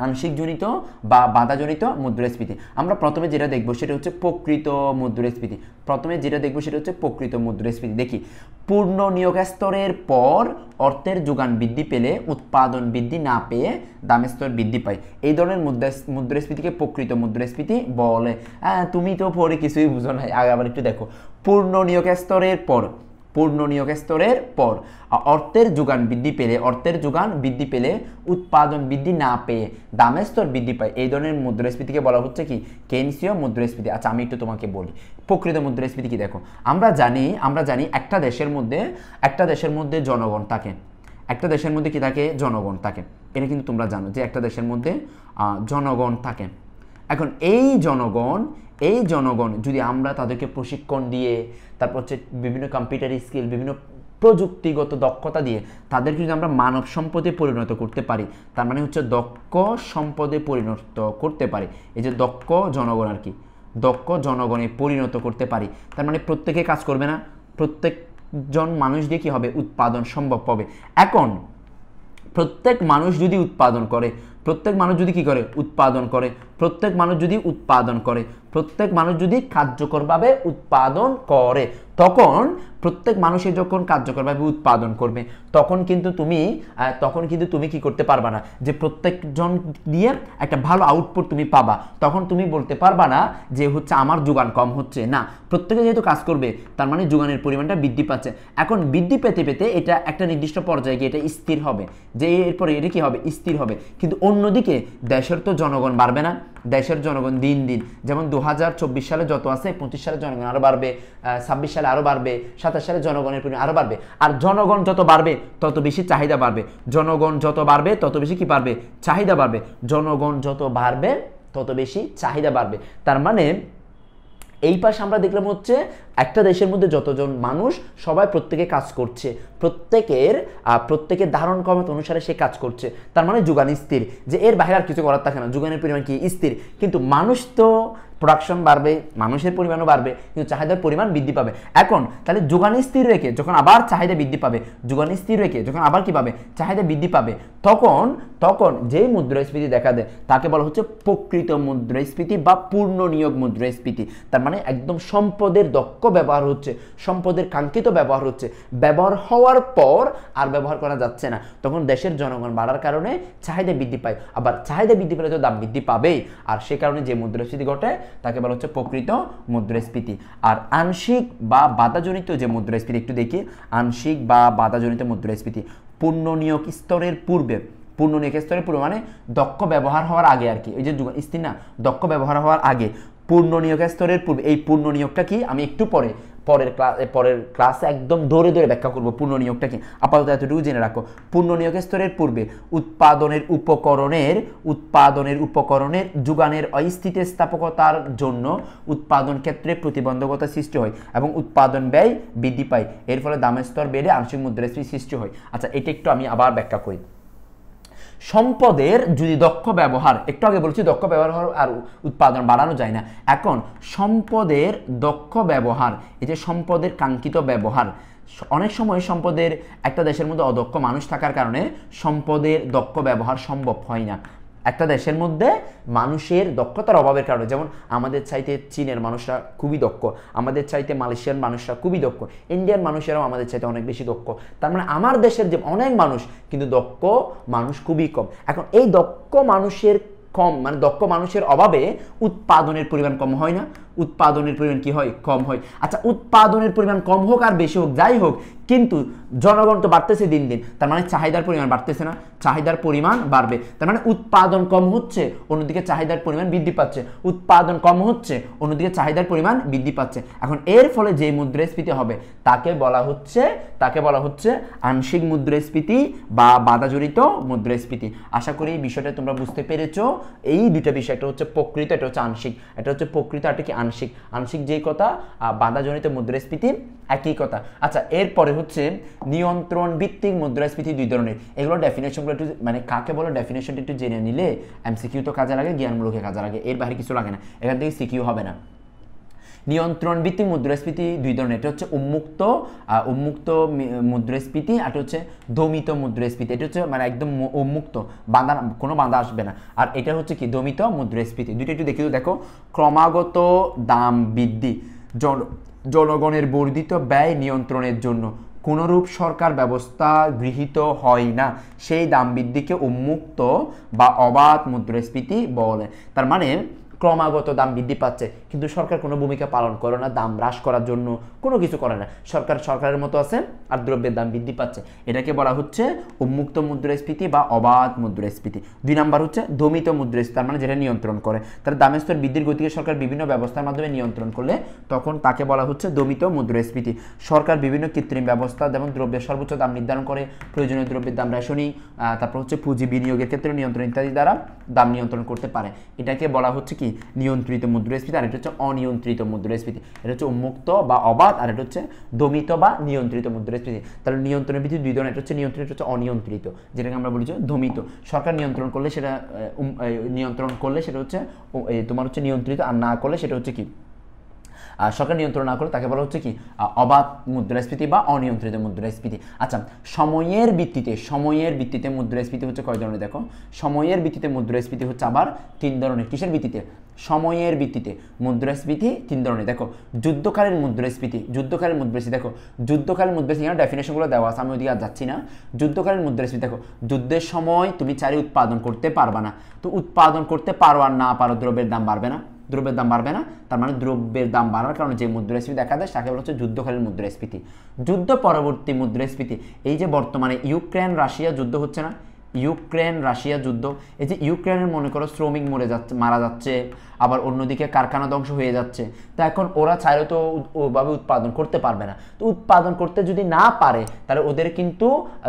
আংশিকজনিত বা বাধাজনিত মুদ্রাস্ফীতি আমরা প্রথমে যেটা দেখবো সেটা হচ্ছে প্রকৃত মুদ্রাস্ফীতি প্রথমে যেটা দেখবো সেটা হচ্ছে প্রকৃত মুদ্রাস্ফীতি দেখি পূর্ণ নিয়োগ স্তরের পর অর্থের যোগান বৃদ্ধি পেলে উৎপাদন বৃদ্ধি না পেয়ে দামের স্তর বৃদ্ধি পায় এই ধরনের মুদ্রা মুদ্রাস্ফীতিকে প্রকৃত মুদ্রাস্ফীতি বলে হ্যাঁ তুমি তো পরে কিছুই বুঝো না আগে আবার একটু দেখো পূর্ণ নিয়োগ স্তরের পর পূর্ণ নিয়োগ স্তরের পর অর্থের যোগান বৃদ্ধি পেলে অর্থের যোগান বৃদ্ধি পেলে উৎপাদন বৃদ্ধি না পেয়ে দামের স্তর বৃদ্ধি পায় এই ধরনের মুদ্রাস্ফীতিকে বলা হচ্ছে কি কেন্সীয় মুদ্রাস্ফীতি আচ্ছা আমি একটু তোমাকে বলি প্রকৃত মুদ্রাস্ফীতি কি দেখো আমরা জানি আমরা জানি একটা দেশের মধ্যে একটা দেশের মধ্যে জনগণ থাকে একটা দেশের মধ্যে কি থাকে জনগণ থাকে এটা কিন্তু তোমরা জানো যে একটা দেশের মধ্যে জনগণ থাকে এখন এই জনগণ এই জনগণ যদি আমরা তাদেরকে প্রশিক্ষণ দিয়ে তারপর হচ্ছে বিভিন্ন কম্পিউটার স্কিল বিভিন্ন প্রযুক্তিগত দক্ষতা দিয়ে তাদেরকে যদি আমরা মানব সম্পদে পরিণত করতে পারি তার মানে হচ্ছে দক্ষ সম্পদে পরিণত করতে পারি এই যে দক্ষ জনগণ আর কি দক্ষ জনগণে পরিণত করতে পারি তার মানে প্রত্যেকে কাজ করবে না প্রত্যেকজন মানুষ দিয়ে কী হবে উৎপাদন সম্ভব হবে এখন প্রত্যেক মানুষ যদি উৎপাদন করে প্রত্যেক মানুষ যদি কি করে উৎপাদন করে প্রত্যেক মানুষ যদি উৎপাদন করে প্রত্যেক মানুষ যদি কার্যকরভাবে উৎপাদন করে তখন প্রত্যেক মানুষের যখন কার্যকরভাবে উৎপাদন করবে তখন কিন্তু তুমি তখন কিন্তু তুমি কি করতে পারবা না যে প্রত্যেকজন দিয়ে একটা ভালো আউটপুট তুমি পাবা তখন তুমি বলতে পারবা না যে হচ্ছে আমার যোগান কম হচ্ছে না প্রত্যেকে যেহেতু কাজ করবে তার মানে যোগানের পরিমাণটা বৃদ্ধি পাচ্ছে এখন বৃদ্ধি পেতে পেতে এটা একটা নির্দিষ্ট পর্যায়ে গিয়ে এটা স্থির হবে যে এরপরে এটা কী হবে স্থির হবে কিন্তু অন্যদিকে দেশের তো জনগণ বাড়বে না দেশের জনগণ দিন দিন যেমন দু সালে যত আছে পঁচিশ সালে জনগণ আরও বাড়বে ছাব্বিশ সালে আরও বাড়বে সাত সালে জনগণের পরিমাণ আরও বাড়বে আর জনগণ যত বাড়বে তত বেশি চাহিদা বাড়বে জনগণ যত বাড়বে তত বেশি কি বাড়বে চাহিদা বাড়বে জনগণ যত বাড়বে তত বেশি চাহিদা বাড়বে তার মানে এই পাশে আমরা দেখলাম হচ্ছে একটা দেশের মধ্যে যতজন মানুষ সবাই প্রত্যেকে কাজ করছে প্রত্যেকের প্রত্যেকের ধারণ ক্ষমতা অনুসারে সে কাজ করছে তার মানে যোগান স্থির যে এর বাইরে আর কিছু করার থাকে না যোগানের পরিমাণ কি স্থির কিন্তু মানুষ তো প্রোডাকশন বাড়বে মানুষের পরিমাণও বাড়বে কিন্তু চাহিদার পরিমাণ বৃদ্ধি পাবে এখন তাহলে যোগান স্থির রেখে যখন আবার চাহিদা বৃদ্ধি পাবে যোগান স্থির রেখে যখন আবার কী পাবে চাহিদা বৃদ্ধি পাবে তখন তখন যেই মুদ্রাস্ফীতি দেখা দেয় তাকে বলা হচ্ছে প্রকৃত মুদ্রাস্ফীতি বা পূর্ণ নিয়োগ মুদ্রাস্ফীতি তার মানে একদম সম্পদের দক্ষ ব্যবহার হচ্ছে সম্পদের কাঙ্ক্ষিত ব্যবহার হচ্ছে ব্যবহার হওয়ার পর আর ব্যবহার করা যাচ্ছে না তখন দেশের জনগণ বাড়ার কারণে চাহিদা বৃদ্ধি পায় আবার চাহিদা বৃদ্ধি পেলে তো দাম বৃদ্ধি পাবেই আর সে কারণে যে মুদ্রাস্ফীতি ঘটে তাকে বলা হচ্ছে প্রকৃত মুদ্রাস্ফীতি আর আংশিক বা বাধাজনিত যে মুদ্রাস্ফীতি একটু দেখি আংশিক বা বাধাজনিত মুদ্রাস্ফীতি পূর্ণ নিয়োগ স্তরের পূর্বে পূর্ণ নিয়োগ স্তরের পূর্বে মানে দক্ষ ব্যবহার হওয়ার আগে আর কি এই যে স্থির না দক্ষ ব্যবহার হওয়ার আগে পূর্ণ নিয়োগ স্তরের পূর্বে এই পূর্ণ নিয়োগটা কি আমি একটু পরে পরের ক্লাস পরের ক্লাসে একদম ধরে ধরে ব্যাখ্যা করবো পূর্ণ নিয়োগটা কি আপাতত এতটুকু জেনে রাখো পূর্ণ নিয়োগের স্তরের পূর্বে উৎপাদনের উপকরণের উৎপাদনের উপকরণের যোগানের অস্থিতিস্থাপকতার জন্য উৎপাদন ক্ষেত্রে প্রতিবন্ধকতা সৃষ্টি হয় এবং উৎপাদন ব্যয় বৃদ্ধি পায় এর ফলে দামের স্তর বেড়ে আংশিক মুদ্রাস্ফীতি সৃষ্টি হয় আচ্ছা এটা একটু আমি আবার ব্যাখ্যা করি সম্পদের যদি দক্ষ ব্যবহার একটু আগে বলেছি দক্ষ ব্যবহার আর উৎপাদন বাড়ানো যায় না এখন সম্পদের দক্ষ ব্যবহার এই যে সম্পদের কাঙ্ক্ষিত ব্যবহার অনেক সময় সম্পদের একটা দেশের মধ্যে অদক্ষ মানুষ থাকার কারণে সম্পদের দক্ষ ব্যবহার সম্ভব হয় না একটা দেশের মধ্যে মানুষের দক্ষতার অভাবের কারণে যেমন আমাদের চাইতে চীনের মানুষরা খুবই দক্ষ আমাদের চাইতে মালয়েশিয়ান মানুষরা খুবই দক্ষ ইন্ডিয়ান মানুষেরাও আমাদের চাইতে অনেক বেশি দক্ষ তার মানে আমার দেশের যে অনেক মানুষ কিন্তু দক্ষ মানুষ খুবই কম এখন এই দক্ষ মানুষের কম মানে দক্ষ মানুষের অভাবে উৎপাদনের পরিমাণ কম হয় না উৎপাদনের পরিমাণ কি হয় কম হয় আচ্ছা উৎপাদনের পরিমাণ কম হোক আর বেশি হোক যাই হোক কিন্তু জনগণ তো বাড়তেছে দিন দিন তার মানে চাহিদার পরিমাণ বাড়তেছে না চাহিদার পরিমাণ বাড়বে তার মানে উৎপাদন কম হচ্ছে অন্যদিকে চাহিদার পরিমাণ বৃদ্ধি পাচ্ছে উৎপাদন কম হচ্ছে অন্যদিকে চাহিদার পরিমাণ বৃদ্ধি পাচ্ছে এখন এর ফলে যে মুদ্রাস্ফীতি হবে তাকে বলা হচ্ছে তাকে বলা হচ্ছে আংশিক মুদ্রাস্ফীতি বা বাধাজড়িত মুদ্রাস্ফীতি আশা করি এই বিষয়টা তোমরা বুঝতে পেরেছো এই দুটা বিষয় একটা হচ্ছে প্রকৃত এটা হচ্ছে আংশিক এটা হচ্ছে প্রকৃত আর কি আংশিক আংশিক যেই কথা বাধাজনিত মুদ্রাস্ফীতি একই কথা আচ্ছা এরপরে হচ্ছে নিয়ন্ত্রণ ভিত্তিক মুদ্রাস্ফীতি দুই ধরনের এগুলো ডেফিনেশনগুলো একটু মানে কাকে বলো ডেফিনেশনটা একটু জেনে নিলে এমসিকিউ তো কাজে লাগে জ্ঞানমূলকে কাজে লাগে এর বাইরে কিছু লাগে না এখান থেকে সিকিউ হবে না নিয়ন্ত্রণ ভিত্তি মুদ্রাস্ফীতি দুই ধরনের এটা হচ্ছে উন্মুক্ত উন্মুক্ত মুদ্রাস্ফীতি আর হচ্ছে দমিত মুদ্রাস্ফীতি এটা হচ্ছে মানে একদম উন্মুক্ত বাঁধা কোনো বাঁধা আসবে না আর এটা হচ্ছে কি দমিত মুদ্রাস্ফীতি দুইটা একটু দেখি দেখো ক্রমাগত দাম বৃদ্ধি জন জনগণের বর্ধিত ব্যয় নিয়ন্ত্রণের জন্য কোনোরূপ সরকার ব্যবস্থা গৃহীত হয় না সেই দাম বৃদ্ধিকে উন্মুক্ত বা অবাধ মুদ্রাস্ফীতি বলে তার মানে ক্রমাগত দাম বৃদ্ধি পাচ্ছে কিন্তু সরকার কোনো ভূমিকা পালন করে না দাম হ্রাস করার জন্য কোনো কিছু করে না সরকার সরকারের মতো আছে আর দ্রব্যের দাম বৃদ্ধি পাচ্ছে এটাকে বলা হচ্ছে উন্মুক্ত মুদ্রাস্ফীতি বা অবাধ মুদ্রাস্ফীতি দুই নাম্বার হচ্ছে দমিত মুদ্রাস্ফীতি তার মানে যেটা নিয়ন্ত্রণ করে তার দামের স্তর বৃদ্ধির গতিকে সরকার বিভিন্ন ব্যবস্থার মাধ্যমে নিয়ন্ত্রণ করলে তখন তাকে বলা হচ্ছে দমিত মুদ্রাস্ফীতি সরকার বিভিন্ন কৃত্রিম ব্যবস্থা যেমন দ্রব্যের সর্বোচ্চ দাম নির্ধারণ করে প্রয়োজনীয় দ্রব্যের দাম রেশনিং তারপর হচ্ছে পুঁজি বিনিয়োগের ক্ষেত্রে নিয়ন্ত্রণ ইত্যাদি দ্বারা দাম নিয়ন্ত্রণ করতে পারে এটাকে বলা হচ্ছে কি কি নিয়ন্ত্রিত মুদ্রাস্ফীতি আর এটা হচ্ছে অনিয়ন্ত্রিত মুদ্রাস্ফীতি এটা হচ্ছে উন্মুক্ত বা অবাধ আর এটা হচ্ছে দমিত বা নিয়ন্ত্রিত মুদ্রাস্ফীতি তাহলে নিয়ন্ত্রণের ভিত্তি দুই ধরনের এটা হচ্ছে নিয়ন্ত্রিত এটা হচ্ছে অনিয়ন্ত্রিত যেটাকে আমরা বলছি দমিত সরকার নিয়ন্ত্রণ করলে সেটা নিয়ন্ত্রণ করলে সেটা হচ্ছে তোমার হচ্ছে নিয়ন্ত্রিত আর না করলে সেটা হচ্ছে কি সরকার নিয়ন্ত্রণ না করে তাকে বলা হচ্ছে কি অবাধ মুদ্রাস্ফীতি বা অনিয়ন্ত্রিত মুদ্রাস্ফীতি আচ্ছা সময়ের ভিত্তিতে সময়ের ভিত্তিতে মুদ্রাস্ফীতি হচ্ছে কয় ধরনের দেখো সময়ের ভিত্তিতে মুদ্রাস্ফীতি হচ্ছে আবার তিন ধরনের কিসের ভিত্তিতে সময়ের ভিত্তিতে মুদ্রাস্ফীতি তিন ধরনের দেখো যুদ্ধকালীন মুদ্রাস্ফীতি যুদ্ধকালীন মুদ্রাস্ফীতি দেখো যুদ্ধকালীন মুদ্রাস্ফীতি এখানে ডেফিনেশনগুলো দেওয়া আছে আমি ওদিকে আর যাচ্ছি না যুদ্ধকালীন মুদ্রাস্ফীতি দেখো যুদ্ধের সময় তুমি চারি উৎপাদন করতে পারবা না তো উৎপাদন করতে পারো আর না পারো দ্রব্যের দাম বাড়বে না দ্রব্যের দাম বাড়বে না তার মানে দ্রব্যের দাম বাড়ার কারণে যে মুদ্রাস্ফীতি দেখা দেয় তাকে বলা হচ্ছে যুদ্ধকালীন মুদ্রাস্ফীতি যুদ্ধ পরবর্তী মুদ্রাস্ফীতি এই যে বর্তমানে ইউক্রেন রাশিয়া যুদ্ধ হচ্ছে না ইউক্রেন রাশিয়া যুদ্ধ এই যে ইউক্রেনের মনে করো শ্রমিক মরে যাচ্ছে মারা যাচ্ছে আবার অন্যদিকে কারখানা ধ্বংস হয়ে যাচ্ছে তো এখন ওরা চাইলে তো ওভাবে উৎপাদন করতে পারবে না তো উৎপাদন করতে যদি না পারে তাহলে ওদের কিন্তু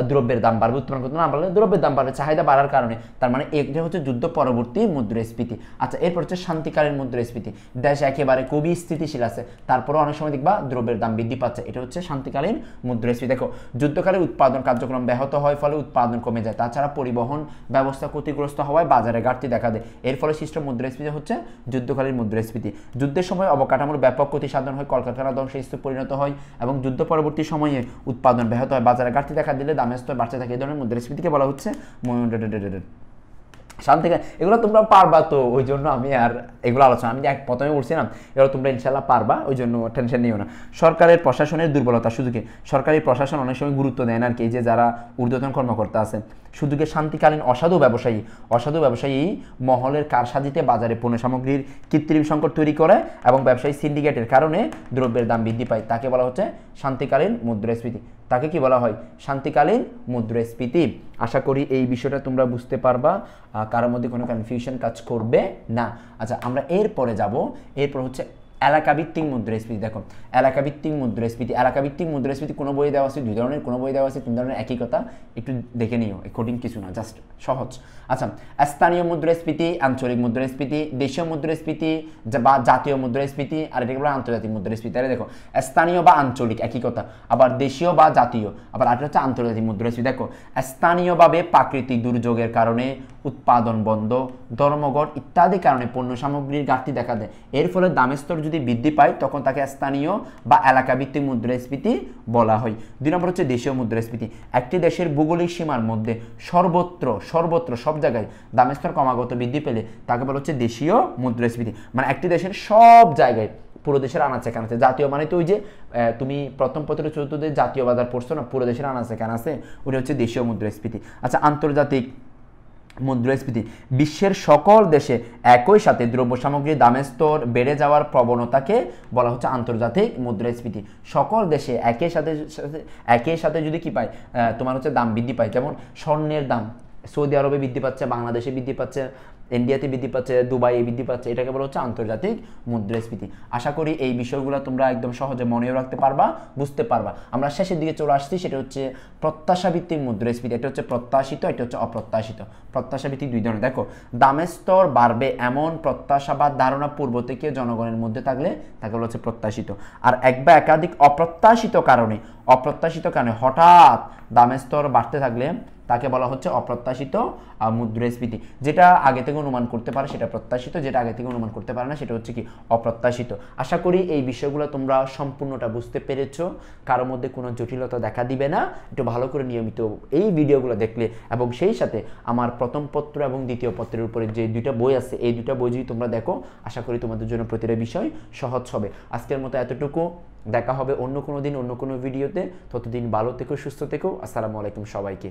দ্রব্যের দাম বাড়বে উৎপাদন করতে না পারলে দ্রব্যের দাম বাড়বে চাহিদা বাড়ার কারণে তার মানে এটা হচ্ছে যুদ্ধ পরবর্তী মুদ্রাস্ফীতি আচ্ছা এরপর হচ্ছে শান্তিকালীন মুদ্রাস্ফীতি দেশ একেবারে খুবই স্থিতিশীল আছে তারপরে অনেক সময় দেখবা দ্রব্যের দাম বৃদ্ধি পাচ্ছে এটা হচ্ছে শান্তিকালীন মুদ্রাস্ফীতি দেখো যুদ্ধকালে উৎপাদন কার্যক্রম ব্যাহত হয় ফলে উৎপাদন কমে যায় তাছাড়া পরিবহন ব্যবস্থা ক্ষতিগ্রস্ত হওয়ায় বাজারে ঘাটতি দেখা দেয় এর ফলে সৃষ্ট মুদ্রাস্ফীতি হচ্ছে যুদ্ধকালীন মুদ্রাস্ফীতি যুদ্ধের সময় অবকাঠামোর ব্যাপক ক্ষতি সাধন হয় কলকারখানা স্তূপ পরিণত হয় এবং যুদ্ধ পরবর্তী সময়ে উৎপাদন ব্যাহত হয় বাজারে ঘাটতি দেখা দিলে দামের স্তর বাড়তে থাকে এই ধরনের মুদ্রাস্ফীতিকে বলা হচ্ছে শান্তি এগুলো তোমরা পারবা তো ওই জন্য আমি আর এগুলো আলোচনা আমি এক প্রথমে উঠছিলাম এগুলো তোমরা ইনশাল্লাহ পারবা ওই জন্য টেনশন নিও না সরকারের প্রশাসনের দুর্বলতা কি সরকারি প্রশাসন অনেক সময় গুরুত্ব দেয় না আর কি যে যারা ঊর্ধ্বতন কর্মকর্তা আছে সুযোগে শান্তিকালীন অসাধু ব্যবসায়ী অসাধু ব্যবসায়ী মহলের কারসাজিতে বাজারে পণ্য সামগ্রীর কৃত্রিম সংকট তৈরি করে এবং ব্যবসায়ী সিন্ডিকেটের কারণে দ্রব্যের দাম বৃদ্ধি পায় তাকে বলা হচ্ছে শান্তিকালীন মুদ্রাস্ফীতি তাকে কি বলা হয় শান্তিকালীন মুদ্রাস্ফীতি আশা করি এই বিষয়টা তোমরা বুঝতে পারবা কারোর মধ্যে কোনো কনফিউশন কাজ করবে না আচ্ছা আমরা এরপরে যাব এরপর হচ্ছে এলাকাভিত্তিক মুদ্রাস্ফীতি দেখো এলাকাভিত্তিক মুদ্রাস্ফীতি এলাকাভিত্তিক মুদ্রাস্ফীতি কোনো বই দেওয়া আছে দুই ধরনের কোনো বই দেওয়া আছে তিন ধরনের একই কথা একটু দেখে নিও কঠিন কিছু না জাস্ট সহজ আচ্ছা স্থানীয় মুদ্রাস্ফীতি আঞ্চলিক মুদ্রাস্ফীতি দেশীয় মুদ্রাস্ফীতি বা জাতীয় মুদ্রাস্ফীতি আর এটাকে বলা আন্তর্জাতিক মুদ্রাস্ফীতি আরে দেখো স্থানীয় বা আঞ্চলিক একই কথা আবার দেশীয় বা জাতীয় আবার আরেকটা হচ্ছে আন্তর্জাতিক মুদ্রাস্ফীতি দেখো স্থানীয়ভাবে প্রাকৃতিক দুর্যোগের কারণে উৎপাদন বন্ধ ধর্মঘট ইত্যাদি কারণে পণ্য সামগ্রীর ঘাটতি দেখা দেয় এর ফলে দামের স্তর যদি বৃদ্ধি পায় তখন তাকে স্থানীয় বা এলাকাভিত্তিক মুদ্রাস্ফীতি বলা হয় দুই নম্বর হচ্ছে দেশীয় মুদ্রাস্ফীতি একটি দেশের ভৌগোলিক সীমার মধ্যে সর্বত্র সর্বত্র সব জায়গায় দামের স্তর ক্রমাগত বৃদ্ধি পেলে তাকে বলা হচ্ছে দেশীয় মুদ্রাস্ফীতি মানে একটি দেশের সব জায়গায় পুরো দেশের আনাচে কেন আছে জাতীয় মানে তো ওই যে তুমি প্রথম পত্র চতুর্থ জাতীয় বাজার পড়ছো না পুরো দেশের আনাচে কেন আছে ওটা হচ্ছে দেশীয় মুদ্রাস্ফীতি আচ্ছা আন্তর্জাতিক মুদ্রাস্ফীতি বিশ্বের সকল দেশে একই সাথে দ্রব্য সামগ্রীর দামের স্তর বেড়ে যাওয়ার প্রবণতাকে বলা হচ্ছে আন্তর্জাতিক মুদ্রাস্ফীতি সকল দেশে একই সাথে একই সাথে যদি কি পায় তোমার হচ্ছে দাম বৃদ্ধি পায় যেমন স্বর্ণের দাম সৌদি আরবে বৃদ্ধি পাচ্ছে বাংলাদেশে বৃদ্ধি পাচ্ছে ইন্ডিয়াতে বৃদ্ধি পাচ্ছে দুবাইয়ে বৃদ্ধি পাচ্ছে এটাকে বলা হচ্ছে আন্তর্জাতিক মুদ্রাস্ফীতি আশা করি এই বিষয়গুলো তোমরা একদম সহজে মনেও রাখতে পারবা বুঝতে পারবা আমরা শেষের দিকে চলে আসছি সেটা হচ্ছে প্রত্যাশা ভিত্তিক মুদ্রাস্ফীতি এটা হচ্ছে প্রত্যাশিত এটা হচ্ছে অপ্রত্যাশিত প্রত্যাশা ভিত্তিক দুই ধরনের দেখো দামের স্তর বাড়বে এমন প্রত্যাশা বা ধারণা পূর্ব থেকে জনগণের মধ্যে থাকলে তাকে বলা হচ্ছে প্রত্যাশিত আর এক বা একাধিক অপ্রত্যাশিত কারণে অপ্রত্যাশিত কারণে হঠাৎ দামের স্তর বাড়তে থাকলে তাকে বলা হচ্ছে অপ্রত্যাশিত মুদ্রাস্ফীতি যেটা আগে থেকে থেকে অনুমান করতে পারে সেটা প্রত্যাশিত যেটা আগে থেকে অনুমান করতে পারে না সেটা হচ্ছে কি অপ্রত্যাশিত আশা করি এই বিষয়গুলো তোমরা সম্পূর্ণটা বুঝতে পেরেছো কারো মধ্যে কোনো জটিলতা দেখা দিবে না একটু ভালো করে নিয়মিত এই ভিডিওগুলো দেখলে এবং সেই সাথে আমার প্রথম পত্র এবং দ্বিতীয় পত্রের উপরে যে দুইটা বই আছে এই দুটা বই যদি তোমরা দেখো আশা করি তোমাদের জন্য প্রতিটা বিষয় সহজ হবে আজকের মতো এতটুকু দেখা হবে অন্য কোনো দিন অন্য কোনো ভিডিওতে ততদিন ভালো থেকো সুস্থ থেকো আসসালামু আলাইকুম সবাইকে